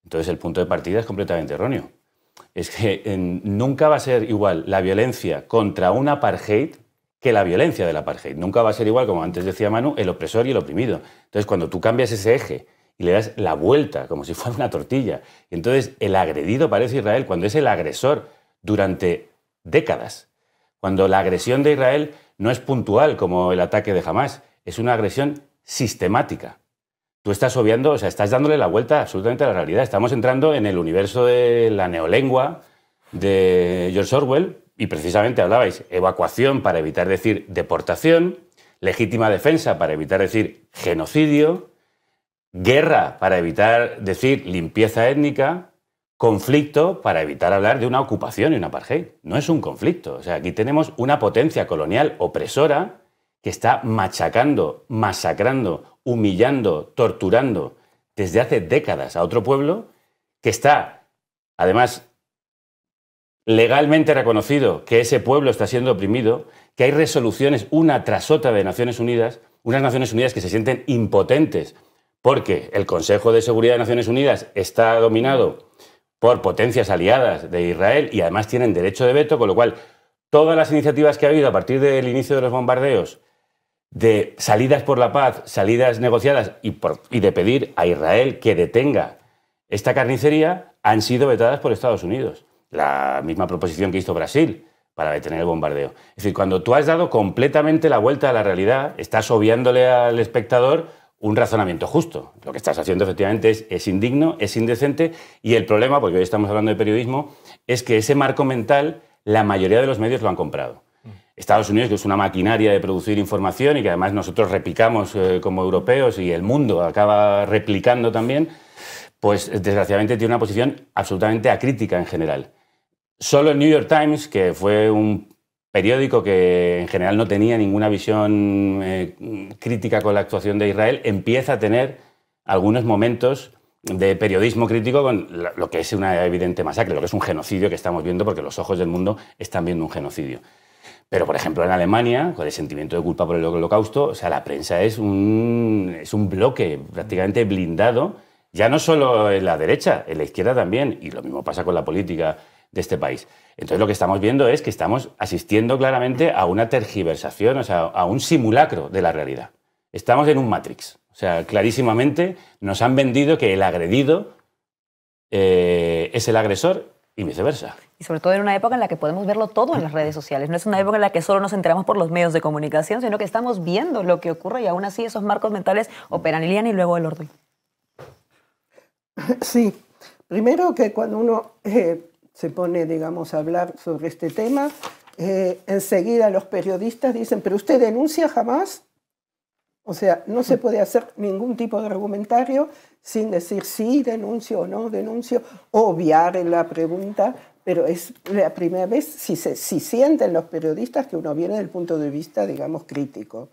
Speaker 3: Entonces el punto de partida es completamente erróneo. Es que nunca va a ser igual la violencia contra un apartheid que la violencia del apartheid. Nunca va a ser igual, como antes decía Manu, el opresor y el oprimido. Entonces cuando tú cambias ese eje y le das la vuelta, como si fuera una tortilla, entonces el agredido parece Israel cuando es el agresor durante décadas. Cuando la agresión de Israel no es puntual como el ataque de Hamas, es una agresión sistemática tú estás obviando, o sea, estás dándole la vuelta absolutamente a la realidad. Estamos entrando en el universo de la neolengua de George Orwell y precisamente hablabais evacuación para evitar decir deportación, legítima defensa para evitar decir genocidio, guerra para evitar decir limpieza étnica, conflicto para evitar hablar de una ocupación y una apartheid. No es un conflicto. O sea, aquí tenemos una potencia colonial opresora que está machacando, masacrando, humillando, torturando desde hace décadas a otro pueblo que está, además, legalmente reconocido que ese pueblo está siendo oprimido, que hay resoluciones una tras otra de Naciones Unidas, unas Naciones Unidas que se sienten impotentes porque el Consejo de Seguridad de Naciones Unidas está dominado por potencias aliadas de Israel y además tienen derecho de veto, con lo cual todas las iniciativas que ha habido a partir del inicio de los bombardeos de salidas por la paz, salidas negociadas y, de pedir a Israel que detenga esta carnicería han sido vetadas por Estados Unidos. La misma proposición que hizo Brasil para detener el bombardeo. Es decir, cuando tú has dado completamente la vuelta a la realidad, estás obviándole al espectador un razonamiento justo. Lo que estás haciendo efectivamente es, es indigno, es indecente y el problema, porque hoy estamos hablando de periodismo, es que ese marco mental la mayoría de los medios lo han comprado. Estados Unidos, que es una maquinaria de producir información y que además nosotros replicamos eh, como europeos y el mundo acaba replicando también, pues desgraciadamente tiene una posición absolutamente acrítica en general. Solo el New York Times, que fue un periódico que en general no tenía ninguna visión eh, crítica con la actuación de Israel, empieza a tener algunos momentos de periodismo crítico con lo que es una evidente masacre, lo que es un genocidio que estamos viendo porque los ojos del mundo están viendo un genocidio. Pero, por ejemplo, en Alemania, con el sentimiento de culpa por el holocausto, o sea, la prensa es un, es un bloque prácticamente blindado, ya no solo en la derecha, en la izquierda también, y lo mismo pasa con la política de este país. Entonces, lo que estamos viendo es que estamos asistiendo claramente a una tergiversación, o sea, a un simulacro de la realidad. Estamos en un Matrix. O sea, clarísimamente nos han vendido que el agredido eh, es el agresor y viceversa.
Speaker 1: Y sobre todo en una época en la que podemos verlo todo en las redes sociales. No es una época en la que solo nos enteramos por los medios de comunicación, sino que estamos viendo lo que ocurre y aún así esos marcos mentales operan. Liliana y luego el orden.
Speaker 5: Sí. Primero que cuando uno eh, se pone, digamos, a hablar sobre este tema, eh, enseguida los periodistas dicen, pero usted denuncia jamás. O sea, no se puede hacer ningún tipo de argumentario sin decir si denuncio o no denuncio, obviar en la pregunta, pero es la primera vez, si, se, si sienten los periodistas, que uno viene del punto de vista, digamos, crítico.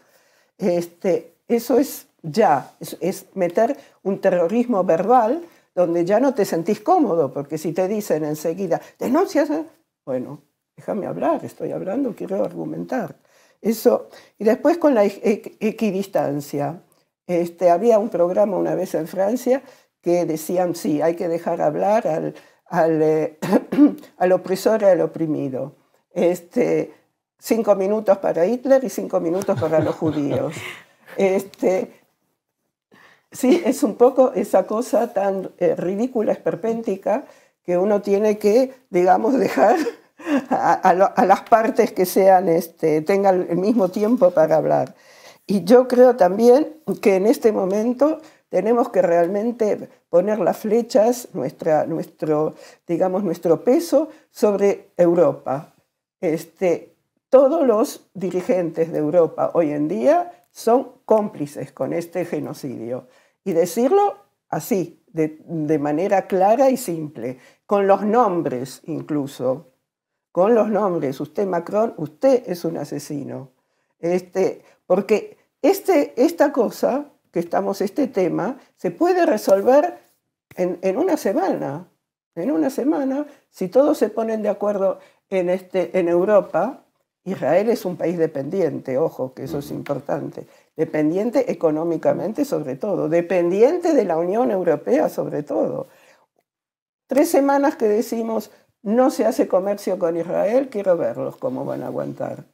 Speaker 5: Este, eso es ya, es, es meter un terrorismo verbal donde ya no te sentís cómodo, porque si te dicen enseguida, denuncias, eh, bueno, déjame hablar, estoy hablando, quiero argumentar. Eso, y después con la equidistancia. Este, había un programa una vez en Francia que decían, sí, hay que dejar hablar al, eh, opresor y al oprimido. Este, cinco minutos para Hitler y cinco minutos para los judíos. Este, sí, es un poco esa cosa tan eh, ridícula, esperpéntica, que uno tiene que, digamos, dejar a, las partes que sean, tengan el mismo tiempo para hablar. Y yo creo también que en este momento tenemos que realmente poner las flechas, nuestra, nuestro, digamos, nuestro peso sobre Europa. Este, todos los dirigentes de Europa hoy en día son cómplices con este genocidio. Y decirlo así, de, manera clara y simple, con los nombres incluso, con los nombres. Usted Macron, usted es un asesino. Este, porque este, esta cosa que estamos, este tema, se puede resolver en, una semana. En una semana, si todos se ponen de acuerdo en, este, en Europa, Israel es un país dependiente, ojo, que eso es importante, dependiente económicamente sobre todo, dependiente de la Unión Europea sobre todo. Tres semanas que decimos, no se hace comercio con Israel, quiero verlos cómo van a aguantar.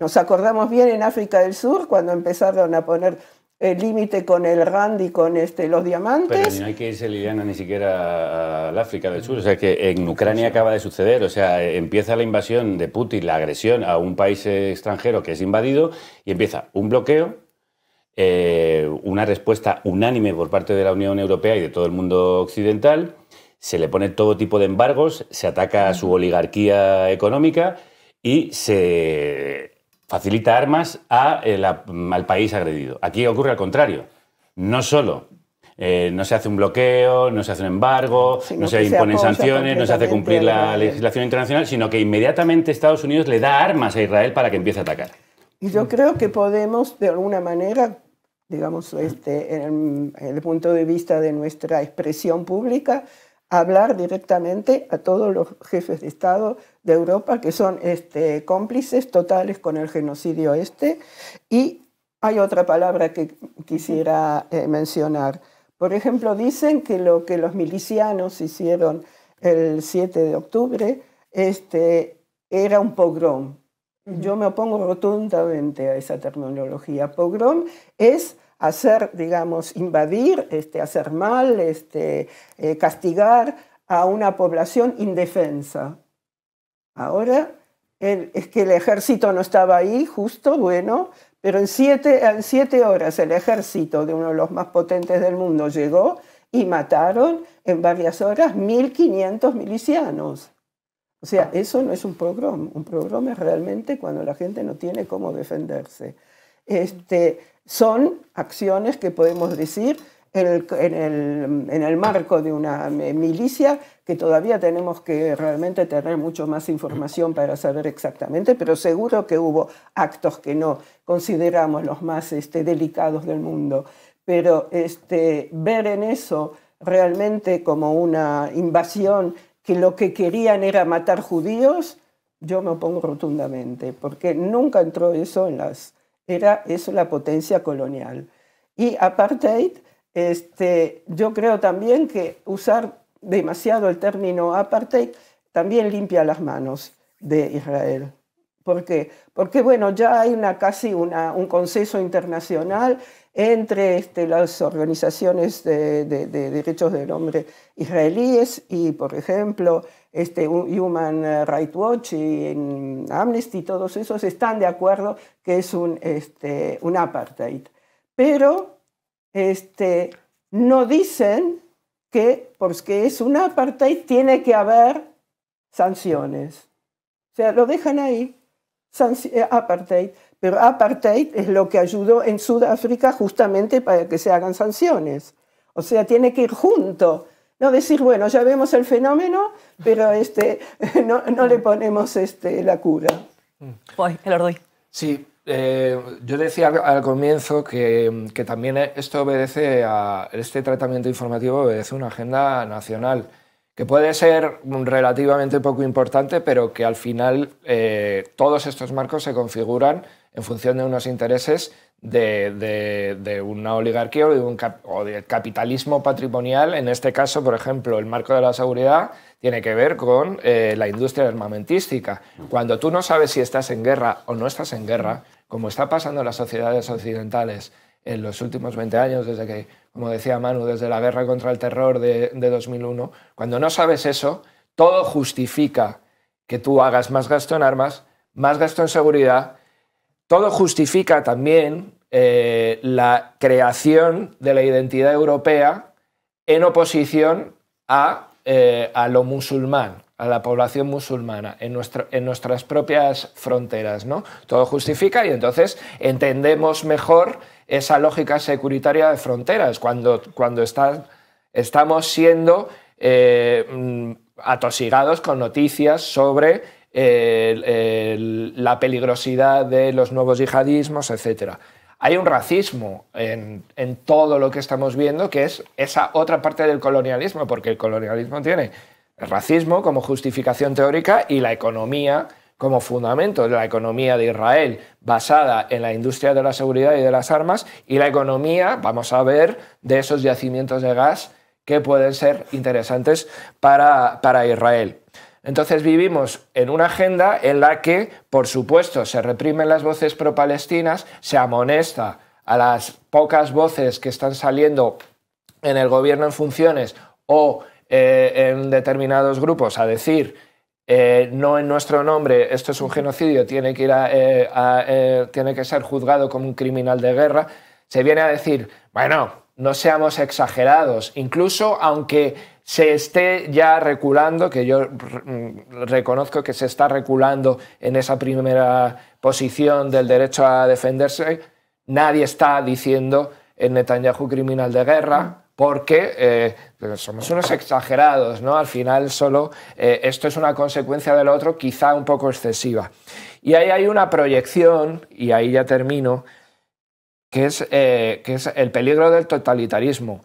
Speaker 5: Nos acordamos bien en África del Sur cuando empezaron a poner el límite con el rand y con este, los diamantes. Pero
Speaker 3: no hay que irse, Liliana, ni siquiera al África del Sur. O sea, que en Ucrania acaba de suceder. O sea, empieza la invasión de Putin, la agresión a un país extranjero que es invadido y empieza un bloqueo, eh, una respuesta unánime por parte de la Unión Europea y de todo el mundo occidental. Se le pone todo tipo de embargos, se ataca a su oligarquía económica y se facilita armas eh, mm, al país agredido. Aquí ocurre al contrario. No solo eh, no se hace un bloqueo, no se hace un embargo, no se imponen sanciones, no se hace cumplir la legislación internacional, sino que inmediatamente Estados Unidos le da armas a Israel para que empiece a atacar.
Speaker 5: Y yo creo que podemos, de alguna manera, digamos, este, en el punto de vista de nuestra expresión pública, hablar directamente a todos los jefes de Estado de Europa que son este, cómplices totales con el genocidio este. Y hay otra palabra que quisiera eh, mencionar. Por ejemplo, dicen que lo que los milicianos hicieron el 7 de octubre este, era un pogrom. Yo me opongo rotundamente a esa terminología. Pogrom es hacer, digamos, invadir, este, hacer mal, este, eh, castigar a una población indefensa. Ahora es que el ejército no estaba ahí, justo, bueno, pero en siete, en siete horas el ejército de uno de los más potentes del mundo llegó y mataron en varias horas 1.500 milicianos. O sea, eso no es un pogrom. Un pogrom es realmente cuando la gente no tiene cómo defenderse. Este, son acciones que podemos decir en el, marco de una milicia que todavía tenemos que realmente tener mucho más información para saber exactamente, pero seguro que hubo actos que no consideramos los más este, delicados del mundo. Pero este, ver en eso realmente como una invasión que lo que querían era matar judíos, yo me opongo rotundamente, porque nunca entró eso en las era eso la potencia colonial. Y apartheid, este, yo creo también que usar demasiado el término apartheid también limpia las manos de Israel. ¿Por qué? Porque bueno, ya hay una, casi un consenso internacional entre este, las organizaciones de, derechos del hombre israelíes y, por ejemplo, este, Human Rights Watch y Amnesty, todos esos están de acuerdo que es un, este, un apartheid. Pero este, no dicen que porque es un apartheid tiene que haber sanciones. O sea, lo dejan ahí, eh, apartheid. Pero apartheid es lo que ayudó en Sudáfrica justamente para que se hagan sanciones. O sea, tiene que ir junto no decir, bueno, ya vemos el fenómeno, pero este, no, le ponemos este, la cura.
Speaker 4: Voy, Sí, eh, yo decía al, comienzo que, también esto obedece a, este tratamiento informativo obedece a una agenda nacional que puede ser relativamente poco importante, pero que al final eh, todos estos marcos se configuran en función de unos intereses de, una oligarquía o, de un del capitalismo patrimonial. En este caso, por ejemplo, el marco de la seguridad tiene que ver con eh, la industria armamentística. Cuando tú no sabes si estás en guerra o no estás en guerra, como está pasando en las sociedades occidentales en los últimos 20 años, desde que, como decía Manu, desde la guerra contra el terror de 2001, cuando no sabes eso, todo justifica que tú hagas más gasto en armas, más gasto en seguridad, todo justifica también eh, la creación de la identidad europea en oposición a, eh, lo musulmán, a la población musulmana, en, en nuestras propias fronteras. ¿no? Todo justifica y entonces entendemos mejor esa lógica securitaria de fronteras, cuando, cuando estamos siendo eh, mm, atosigados con noticias sobre la peligrosidad de los nuevos yihadismos, etc. Hay un racismo en, todo lo que estamos viendo, que es esa otra parte del colonialismo, porque el colonialismo tiene el racismo como justificación teórica y la economía como fundamento de la economía de Israel basada en la industria de la seguridad y de las armas y la economía, vamos a ver, de esos yacimientos de gas que pueden ser interesantes para, para Israel. Entonces vivimos en una agenda en la que, por supuesto, se reprimen las voces pro-palestinas, se amonesta a las pocas voces que están saliendo en el gobierno en funciones o eh, en determinados grupos a decir eh, no en nuestro nombre, esto es un genocidio, tiene que, ir eh, tiene que ser juzgado como un criminal de guerra, se viene a decir, bueno, no seamos exagerados, incluso aunque se esté ya reculando, que yo mm, reconozco que se está reculando en esa primera posición del derecho a defenderse, nadie está diciendo el Netanyahu criminal de guerra, porque eh, pues, somos unos exagerados, ¿no? Al final solo eh, esto es una consecuencia del otro, quizá un poco excesiva. Y ahí hay una proyección, y ahí ya termino, que es eh, el peligro del totalitarismo.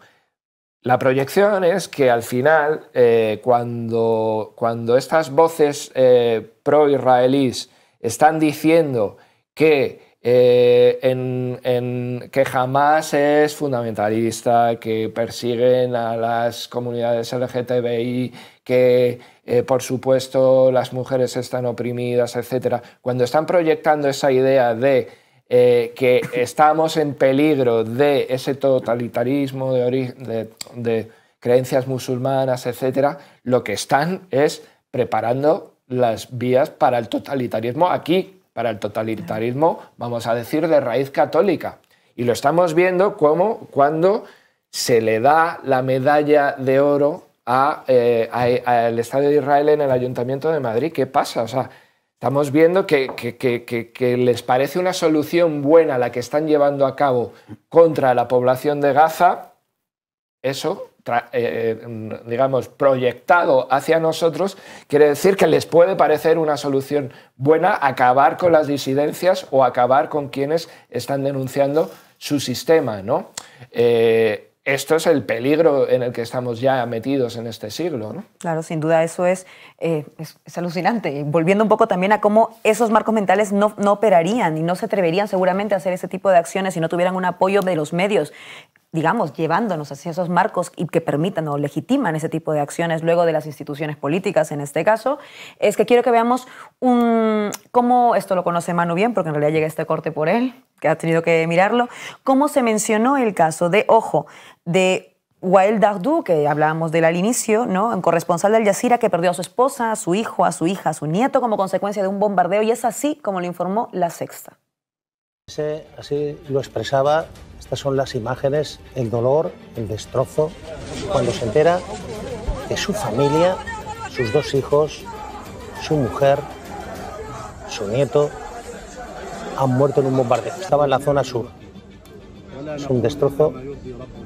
Speaker 4: La proyección es que al final, eh, cuando, cuando, estas voces eh, pro-israelíes están diciendo que, jamás eh, que jamás es fundamentalista, que persiguen a las comunidades LGTBI, que por supuesto las mujeres están oprimidas, etc., cuando están proyectando esa idea de eh, que estamos en peligro de ese totalitarismo de, creencias musulmanas, etcétera, lo que están es preparando las vías para el totalitarismo aquí, para el totalitarismo, vamos a decir, de raíz católica. Y lo estamos viendo como cuando se le da la medalla de oro al eh, Estado de Israel en el Ayuntamiento de Madrid. ¿Qué pasa? O sea, Estamos viendo que, les parece una solución buena la que están llevando a cabo contra la población de Gaza, eso, eh, digamos, proyectado hacia nosotros, quiere decir que les puede parecer una solución buena acabar con las disidencias o acabar con quienes están denunciando su sistema, ¿no? Eh, esto es el peligro en el que estamos ya metidos en este siglo. ¿no?
Speaker 1: Claro, sin duda eso es, eh, es, alucinante. Volviendo un poco también a cómo esos marcos mentales no, no, operarían y no se atreverían seguramente a hacer ese tipo de acciones si no tuvieran un apoyo de los medios digamos, llevándonos hacia esos marcos y que permitan o legitiman ese tipo de acciones luego de las instituciones políticas, en este caso, es que quiero que veamos un, cómo, esto lo conoce Manu bien, porque en realidad llega este corte por él, que ha tenido que mirarlo, cómo se mencionó el caso de, ojo, de Wael Dardou, que hablábamos de él al inicio, ¿no? corresponsal de Al Jazeera que perdió a su esposa, a su hijo, a su hija, a su nieto como consecuencia de un bombardeo, y es así como lo informó La Sexta.
Speaker 6: Así lo expresaba son las imágenes, el dolor, el destrozo, cuando se entera que su familia, sus dos hijos, su mujer, su nieto, han muerto en un bombardeo. Estaba en la zona sur. Es un destrozo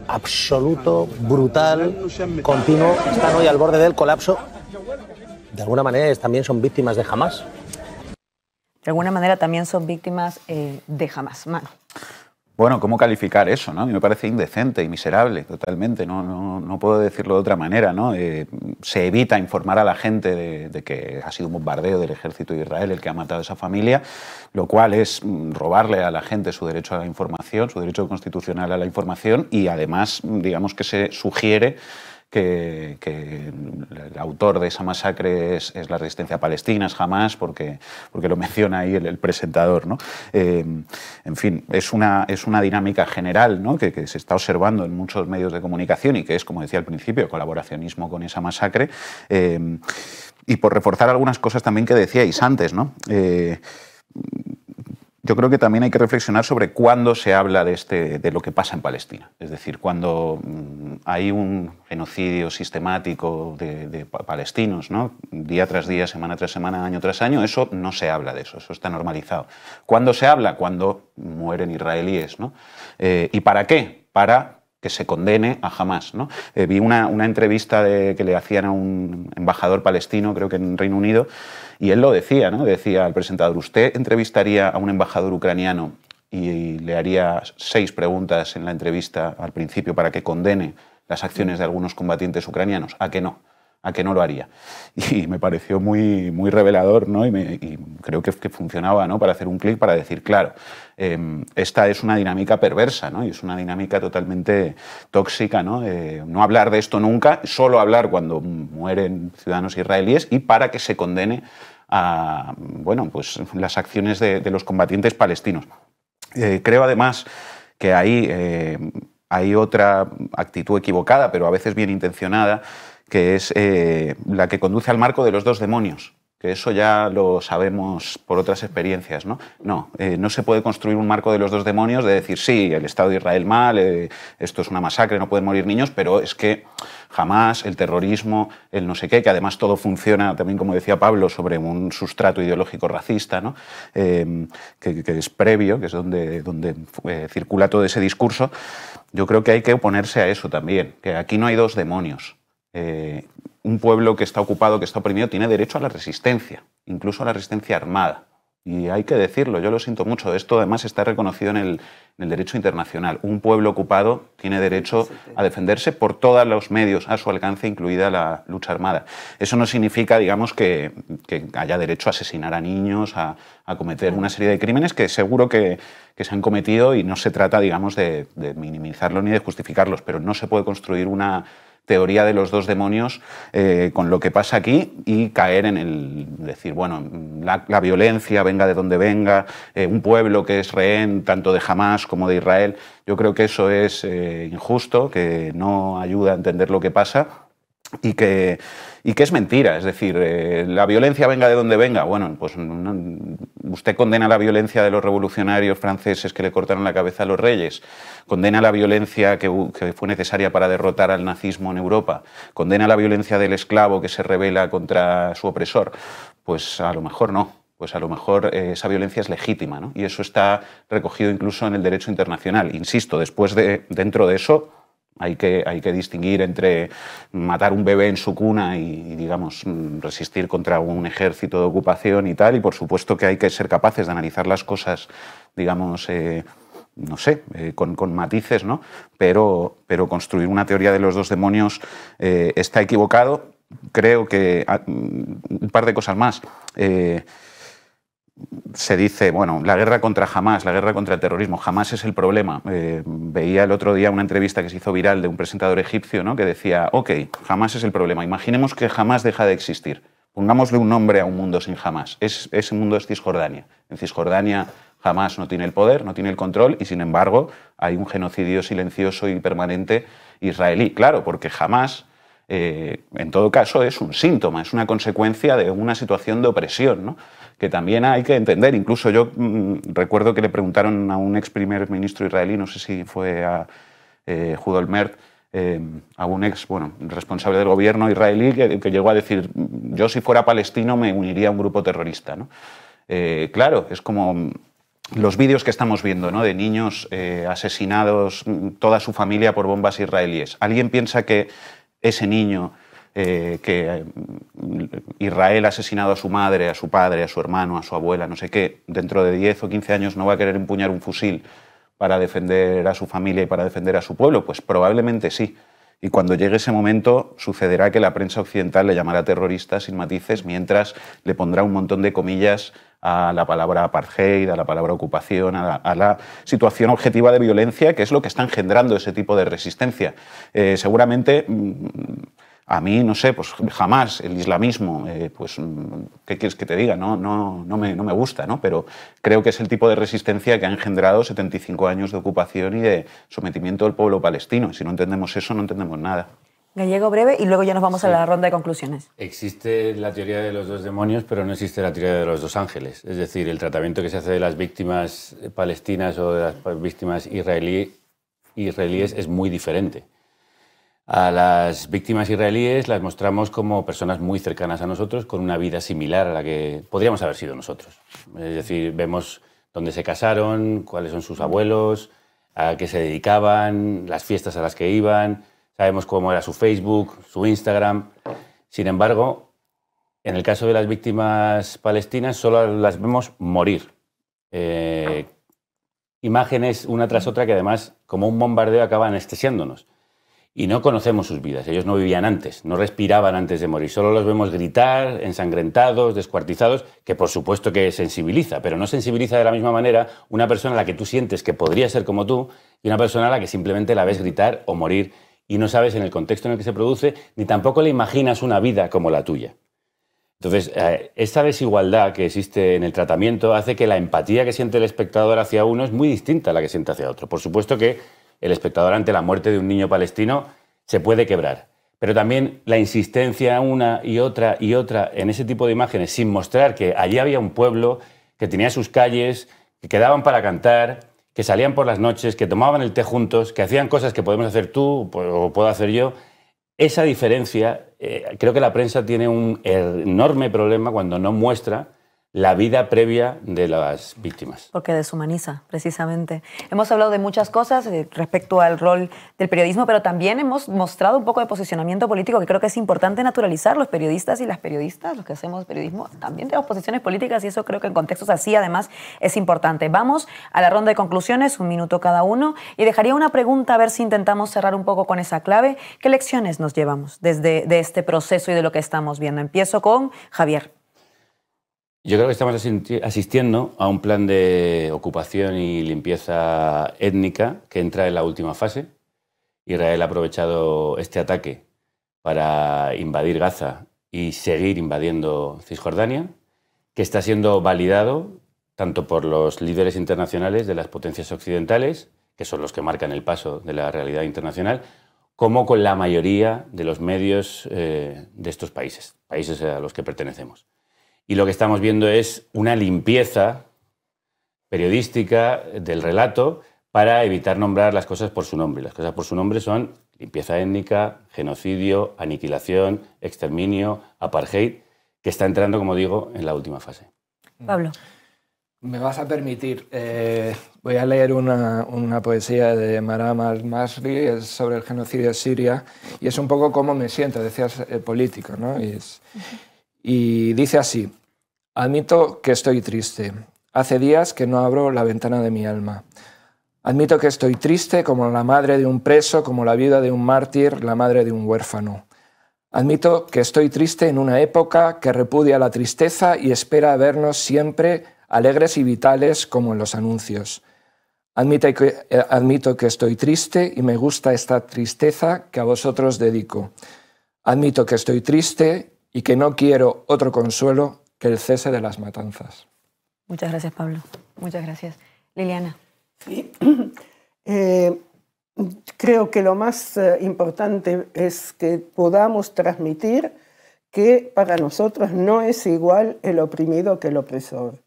Speaker 6: absoluto, brutal, continuo. Están hoy al borde del colapso. De alguna manera también son víctimas de Hamas.
Speaker 1: De alguna manera también son víctimas eh, de Hamas. Mano.
Speaker 6: Bueno, ¿cómo calificar eso? ¿no? A mí me parece indecente y miserable, totalmente. No, no, puedo decirlo de otra manera. ¿no? Eh, se evita informar a la gente de, de, que ha sido un bombardeo del ejército de Israel el que ha matado a esa familia, lo cual es mm, robarle a la gente su derecho a la información, su derecho constitucional a la información y además, digamos que se sugiere que, el autor de esa masacre es, la resistencia palestina, es jamás, porque, porque lo menciona ahí el, presentador. Eh, en fin, es una, es una dinámica general que, se está observando en muchos medios de comunicación y que es, como decía al principio, colaboracionismo con esa masacre. Eh, y por reforzar algunas cosas también que decíais antes, ¿no? Eh, yo creo que también hay que reflexionar sobre cuándo se habla de, este, de lo que pasa en Palestina. Es decir, cuando mm, hay un genocidio sistemático de, palestinos, ¿no? día tras día, semana tras semana, año tras año, eso no se habla de eso, eso está normalizado. ¿Cuándo se habla? Cuando mueren israelíes. ¿no? Eh, ¿Y para qué? Para que se condene a Hamas. ¿no? Eh, vi una, entrevista que le hacían a un embajador palestino, creo que en Reino Unido, y él lo decía, ¿no? Decía al presentador, ¿usted entrevistaría a un embajador ucraniano y le haría seis preguntas en la entrevista al principio para que condene las acciones de algunos combatientes ucranianos? ¿A que no? a que no lo haría. Y me pareció muy, muy revelador, ¿no? Y, creo que, funcionaba, Para hacer un clic, para decir, claro, em, esta es una dinámica perversa, ¿no? Y es una dinámica totalmente tóxica, eh, ¿no? hablar de esto nunca, solo hablar cuando mueren ciudadanos israelíes y para que se condene a, bueno, pues las acciones de, los combatientes palestinos. Eh, creo además que ahí eh, hay otra actitud equivocada, pero a veces bien intencionada, que es eh, la que conduce al marco de los dos demonios, que eso ya lo sabemos por otras experiencias. No, no, eh, no se puede construir un marco de los dos demonios de decir, sí, el Estado de Israel mal, eh, esto es una masacre, no pueden morir niños, pero es que jamás el terrorismo, el no sé qué, que además todo funciona también, como decía Pablo, sobre un sustrato ideológico racista, ¿no? Em, que, que, es previo, que es donde, donde circula todo ese discurso, yo creo que hay que oponerse a eso también, que aquí no hay dos demonios. Eh, un pueblo que está ocupado, que está oprimido, tiene derecho a la resistencia, incluso a la resistencia armada. Y hay que decirlo, yo lo siento mucho, esto además está reconocido en el, derecho internacional. Un pueblo ocupado tiene derecho a defenderse por todos los medios a su alcance, incluida la lucha armada. Eso no significa, digamos, que, haya derecho a asesinar a niños, a, cometer una serie de crímenes que seguro que, se han cometido y no se trata, digamos, de, de ni de justificarlos, pero no se puede construir una, teoría de los dos demonios eh, con lo que pasa aquí y caer en el decir, bueno, la, violencia, venga de donde venga, eh, un pueblo que es rehén tanto de Hamas como de Israel. Yo creo que eso es eh, injusto, que no ayuda a entender lo que pasa y que, es mentira. Es decir, eh, la violencia venga de donde venga. Bueno, pues usted condena la violencia de los revolucionarios franceses que le cortaron la cabeza a los reyes, condena la violencia que, fue necesaria para derrotar al nazismo en Europa, condena la violencia del esclavo que se revela contra su opresor. Pues a lo mejor no pues a lo mejor eh, esa violencia es legítima, ¿no? Y eso está recogido incluso en el derecho internacional. Insisto, después de, dentro de eso, hay que, hay que distinguir entre matar un bebé en su cuna y, digamos, resistir contra un ejército de ocupación y tal, y por supuesto que hay que ser capaces de analizar las cosas, digamos, eh, no sé, eh, con, con, matices, ¿no? Pero, pero construir una teoría de los dos demonios eh, está equivocado. Creo que ah, un par de cosas más se dice, bueno, la guerra contra jamás, la guerra contra el terrorismo, jamás es el problema. Eh, veía el otro día una entrevista que se hizo viral de un presentador egipcio ¿no? que decía, ok, jamás es el problema, imaginemos que jamás deja de existir. Pongámosle un nombre a un mundo sin jamás. ese mundo es Cisjordania. En Cisjordania jamás no tiene el poder, no tiene el control y sin embargo hay un genocidio silencioso y permanente israelí. Claro, porque jamás eh, en todo caso es un síntoma, es una consecuencia de una situación de opresión, que también hay que entender. Incluso yo mm, recuerdo que le preguntaron a un ex primer ministro israelí, no sé si fue a eh, Judol eh, a un ex bueno, responsable del gobierno israelí que, llegó a decir, yo si fuera palestino me uniría a un grupo terrorista. Eh, claro, es como los vídeos que estamos viendo de niños asesinados, mm, toda su familia por bombas israelíes. ¿Alguien piensa que ese niño eh, que mm, Israel ha asesinado a su madre, a su padre, a su hermano, a su abuela, no sé qué, dentro de 10 o 15 años no va a querer empuñar un fusil para defender a su familia y para defender a su pueblo? Pues probablemente sí. Y cuando llegue ese momento, sucederá que la prensa occidental le llamará terrorista sin matices, mientras le pondrá un montón de comillas a la palabra apartheid, a la palabra ocupación, a la, situación objetiva de violencia, que es lo que está engendrando ese tipo de resistencia. Eh, seguramente. Mm, a mí, no sé, pues jamás el islamismo, eh, pues, mm, ¿qué quieres que te diga? No, no, no, me, gusta, ¿no? Pero creo que es el tipo de resistencia que ha engendrado 75 años de ocupación y de sometimiento del pueblo palestino. Si no entendemos eso, no entendemos nada.
Speaker 1: Gallego breve y luego ya nos vamos a la ronda de conclusiones.
Speaker 6: Existe la teoría de los dos demonios, pero no existe la teoría de los dos ángeles. Es decir, el
Speaker 3: tratamiento que se hace de las víctimas palestinas o de las víctimas israelíes es muy diferente. A las víctimas israelíes las mostramos como personas muy cercanas a nosotros, con una vida similar a la que podríamos haber sido nosotros. Es decir, vemos dónde se casaron, cuáles son sus abuelos, a qué se dedicaban, las fiestas a las que iban, sabemos cómo era su Facebook, su Instagram. Sin embargo, en el caso de las víctimas palestinas solo las vemos morir. Eh, imágenes una tras otra que además, como un bombardeo, acaban anestesiándonos y no conocemos sus vidas. Ellos no vivían antes, no respiraban antes de morir. Solo los vemos gritar, ensangrentados, descuartizados, que por supuesto que sensibiliza, pero no sensibiliza de la misma manera una persona a la que tú sientes que podría ser como tú y una persona a la que simplemente la ves gritar o morir y no sabes en el contexto en el que se produce, ni tampoco le imaginas una vida como la tuya. Entonces, eh, esta desigualdad que existe en el tratamiento hace que la empatía que siente el espectador hacia uno es muy distinta a la que siente hacia otro. Por supuesto que el espectador ante la muerte de un niño palestino se puede quebrar. Pero también la insistencia una y otra y otra en ese tipo de imágenes, sin mostrar que allí había un pueblo que tenía sus calles, que quedaban para cantar, que salían por las noches, que tomaban el té juntos, que hacían cosas que podemos hacer tú o puedo hacer yo. Esa diferencia, eh, creo que la prensa tiene un enorme problema cuando no muestra la vida previa de las víctimas.
Speaker 1: Porque deshumaniza, precisamente. Hemos hablado de muchas cosas eh, respecto al rol del periodismo, pero también hemos mostrado un poco de posicionamiento político que creo que es importante naturalizar. Los periodistas y las periodistas, los que hacemos periodismo, también tenemos posiciones políticas y eso creo que en contextos así además es importante. Vamos a la ronda de conclusiones, un minuto cada uno, y dejaría una pregunta a ver si intentamos cerrar un poco con esa clave. ¿Qué lecciones nos llevamos desde de este proceso y de lo que estamos viendo? Empiezo con Javier.
Speaker 3: Yo creo que estamos asistiendo a un plan de ocupación y limpieza étnica que entra en la última fase. Israel ha aprovechado este ataque para invadir Gaza y seguir invadiendo Cisjordania, que está siendo validado tanto por los líderes internacionales de las potencias occidentales, que son los que marcan el paso de la realidad internacional, como con la mayoría de los medios eh, de estos países, países a los que pertenecemos y lo que estamos viendo es una limpieza periodística del relato para evitar nombrar las cosas por su nombre. Las cosas por su nombre son limpieza étnica, genocidio, aniquilación, exterminio, apartheid, que está entrando, como digo, en la última fase.
Speaker 4: Pablo. Me vas a permitir, eh, voy a leer una, poesía de Maram al-Masri sobre el genocidio de Siria y es un poco como me siento, decías eh, político, ¿no? Y es, y dice así, admito que estoy triste. Hace días que no abro la ventana de mi alma. Admito que estoy triste como la madre de un preso, como la viuda de un mártir, la madre de un huérfano. Admito que estoy triste en una época que repudia la tristeza y espera vernos siempre alegres y vitales como en los anuncios. Admito que, eh, admito que estoy triste y me gusta esta tristeza que a vosotros dedico. Admito que estoy triste y que no quiero otro consuelo que el cese de las matanzas.
Speaker 1: Muchas gracias, Pablo. Muchas gracias. Liliana. Sí.
Speaker 5: Eh, creo que lo más eh, importante es que podamos transmitir que para nosotros no es igual el oprimido que el opresor.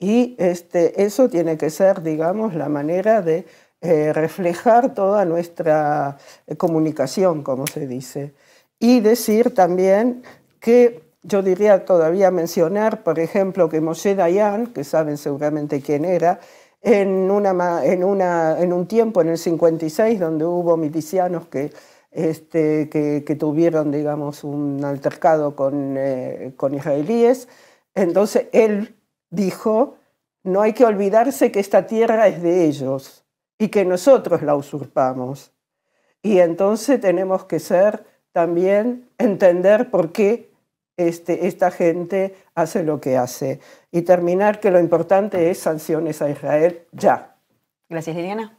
Speaker 5: Y este, eso tiene que ser, digamos, la manera de eh, reflejar toda nuestra comunicación, como se dice. Y decir también que yo diría todavía mencionar, por ejemplo, que Moshe Dayan, que saben seguramente quién era, en, una, en, una, en un tiempo, en el 56, donde hubo milicianos que, este, que, tuvieron, digamos, un altercado con, eh, con israelíes, entonces él dijo, no hay que olvidarse que esta tierra es de ellos y que nosotros la usurpamos. Y entonces tenemos que ser también, entender por qué este, esta gente hace lo que hace. Y terminar que lo importante es sanciones a Israel ya. Gracias, Liliana.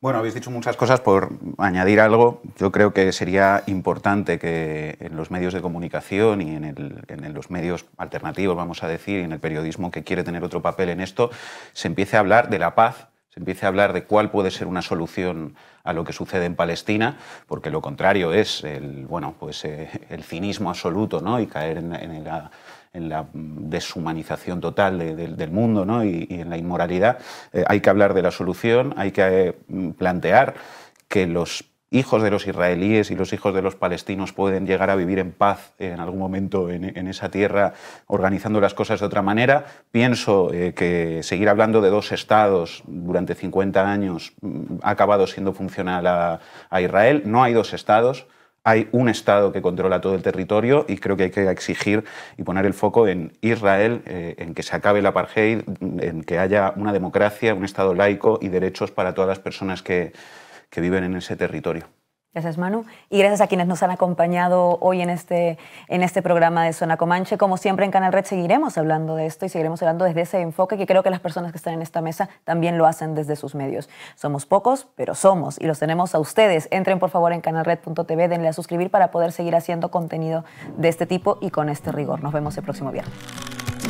Speaker 6: Bueno, habéis dicho muchas cosas. Por añadir algo, yo creo que sería importante que en los medios de comunicación y en, en, los medios alternativos, vamos a decir, y en el periodismo que quiere tener otro papel en esto, se empiece a hablar de la paz empiece a hablar de cuál puede ser una solución a lo que sucede en Palestina, porque lo contrario es el, bueno, pues, eh, el cinismo absoluto ¿no? y caer en, la, deshumanización total del mundo ¿no? y, en la inmoralidad. Eh, hay que hablar de la solución, hay que eh, plantear que los hijos de los israelíes y los hijos de los palestinos pueden llegar a vivir en paz en algún momento en, esa tierra organizando las cosas de otra manera. Pienso eh, que seguir hablando de dos estados durante 50 años mm, ha acabado siendo funcional a, Israel. No hay dos estados hay un Estado que controla todo el territorio y creo que hay que exigir y poner el foco en Israel, eh, en que se acabe el apartheid, en que haya una democracia, un Estado laico y derechos para todas las personas que, que viven en ese territorio.
Speaker 1: Gracias, Manu. Y gracias a quienes nos han acompañado hoy en este, en este programa de Zona Comanche. Como siempre en Canal Red seguiremos hablando de esto y seguiremos hablando desde ese enfoque que creo que las personas que están en esta mesa también lo hacen desde sus medios. Somos pocos, pero somos y los tenemos a ustedes. Entren por favor en canalred.tv, denle a suscribir para poder seguir haciendo contenido de este tipo y con este rigor. Nos vemos el próximo viernes.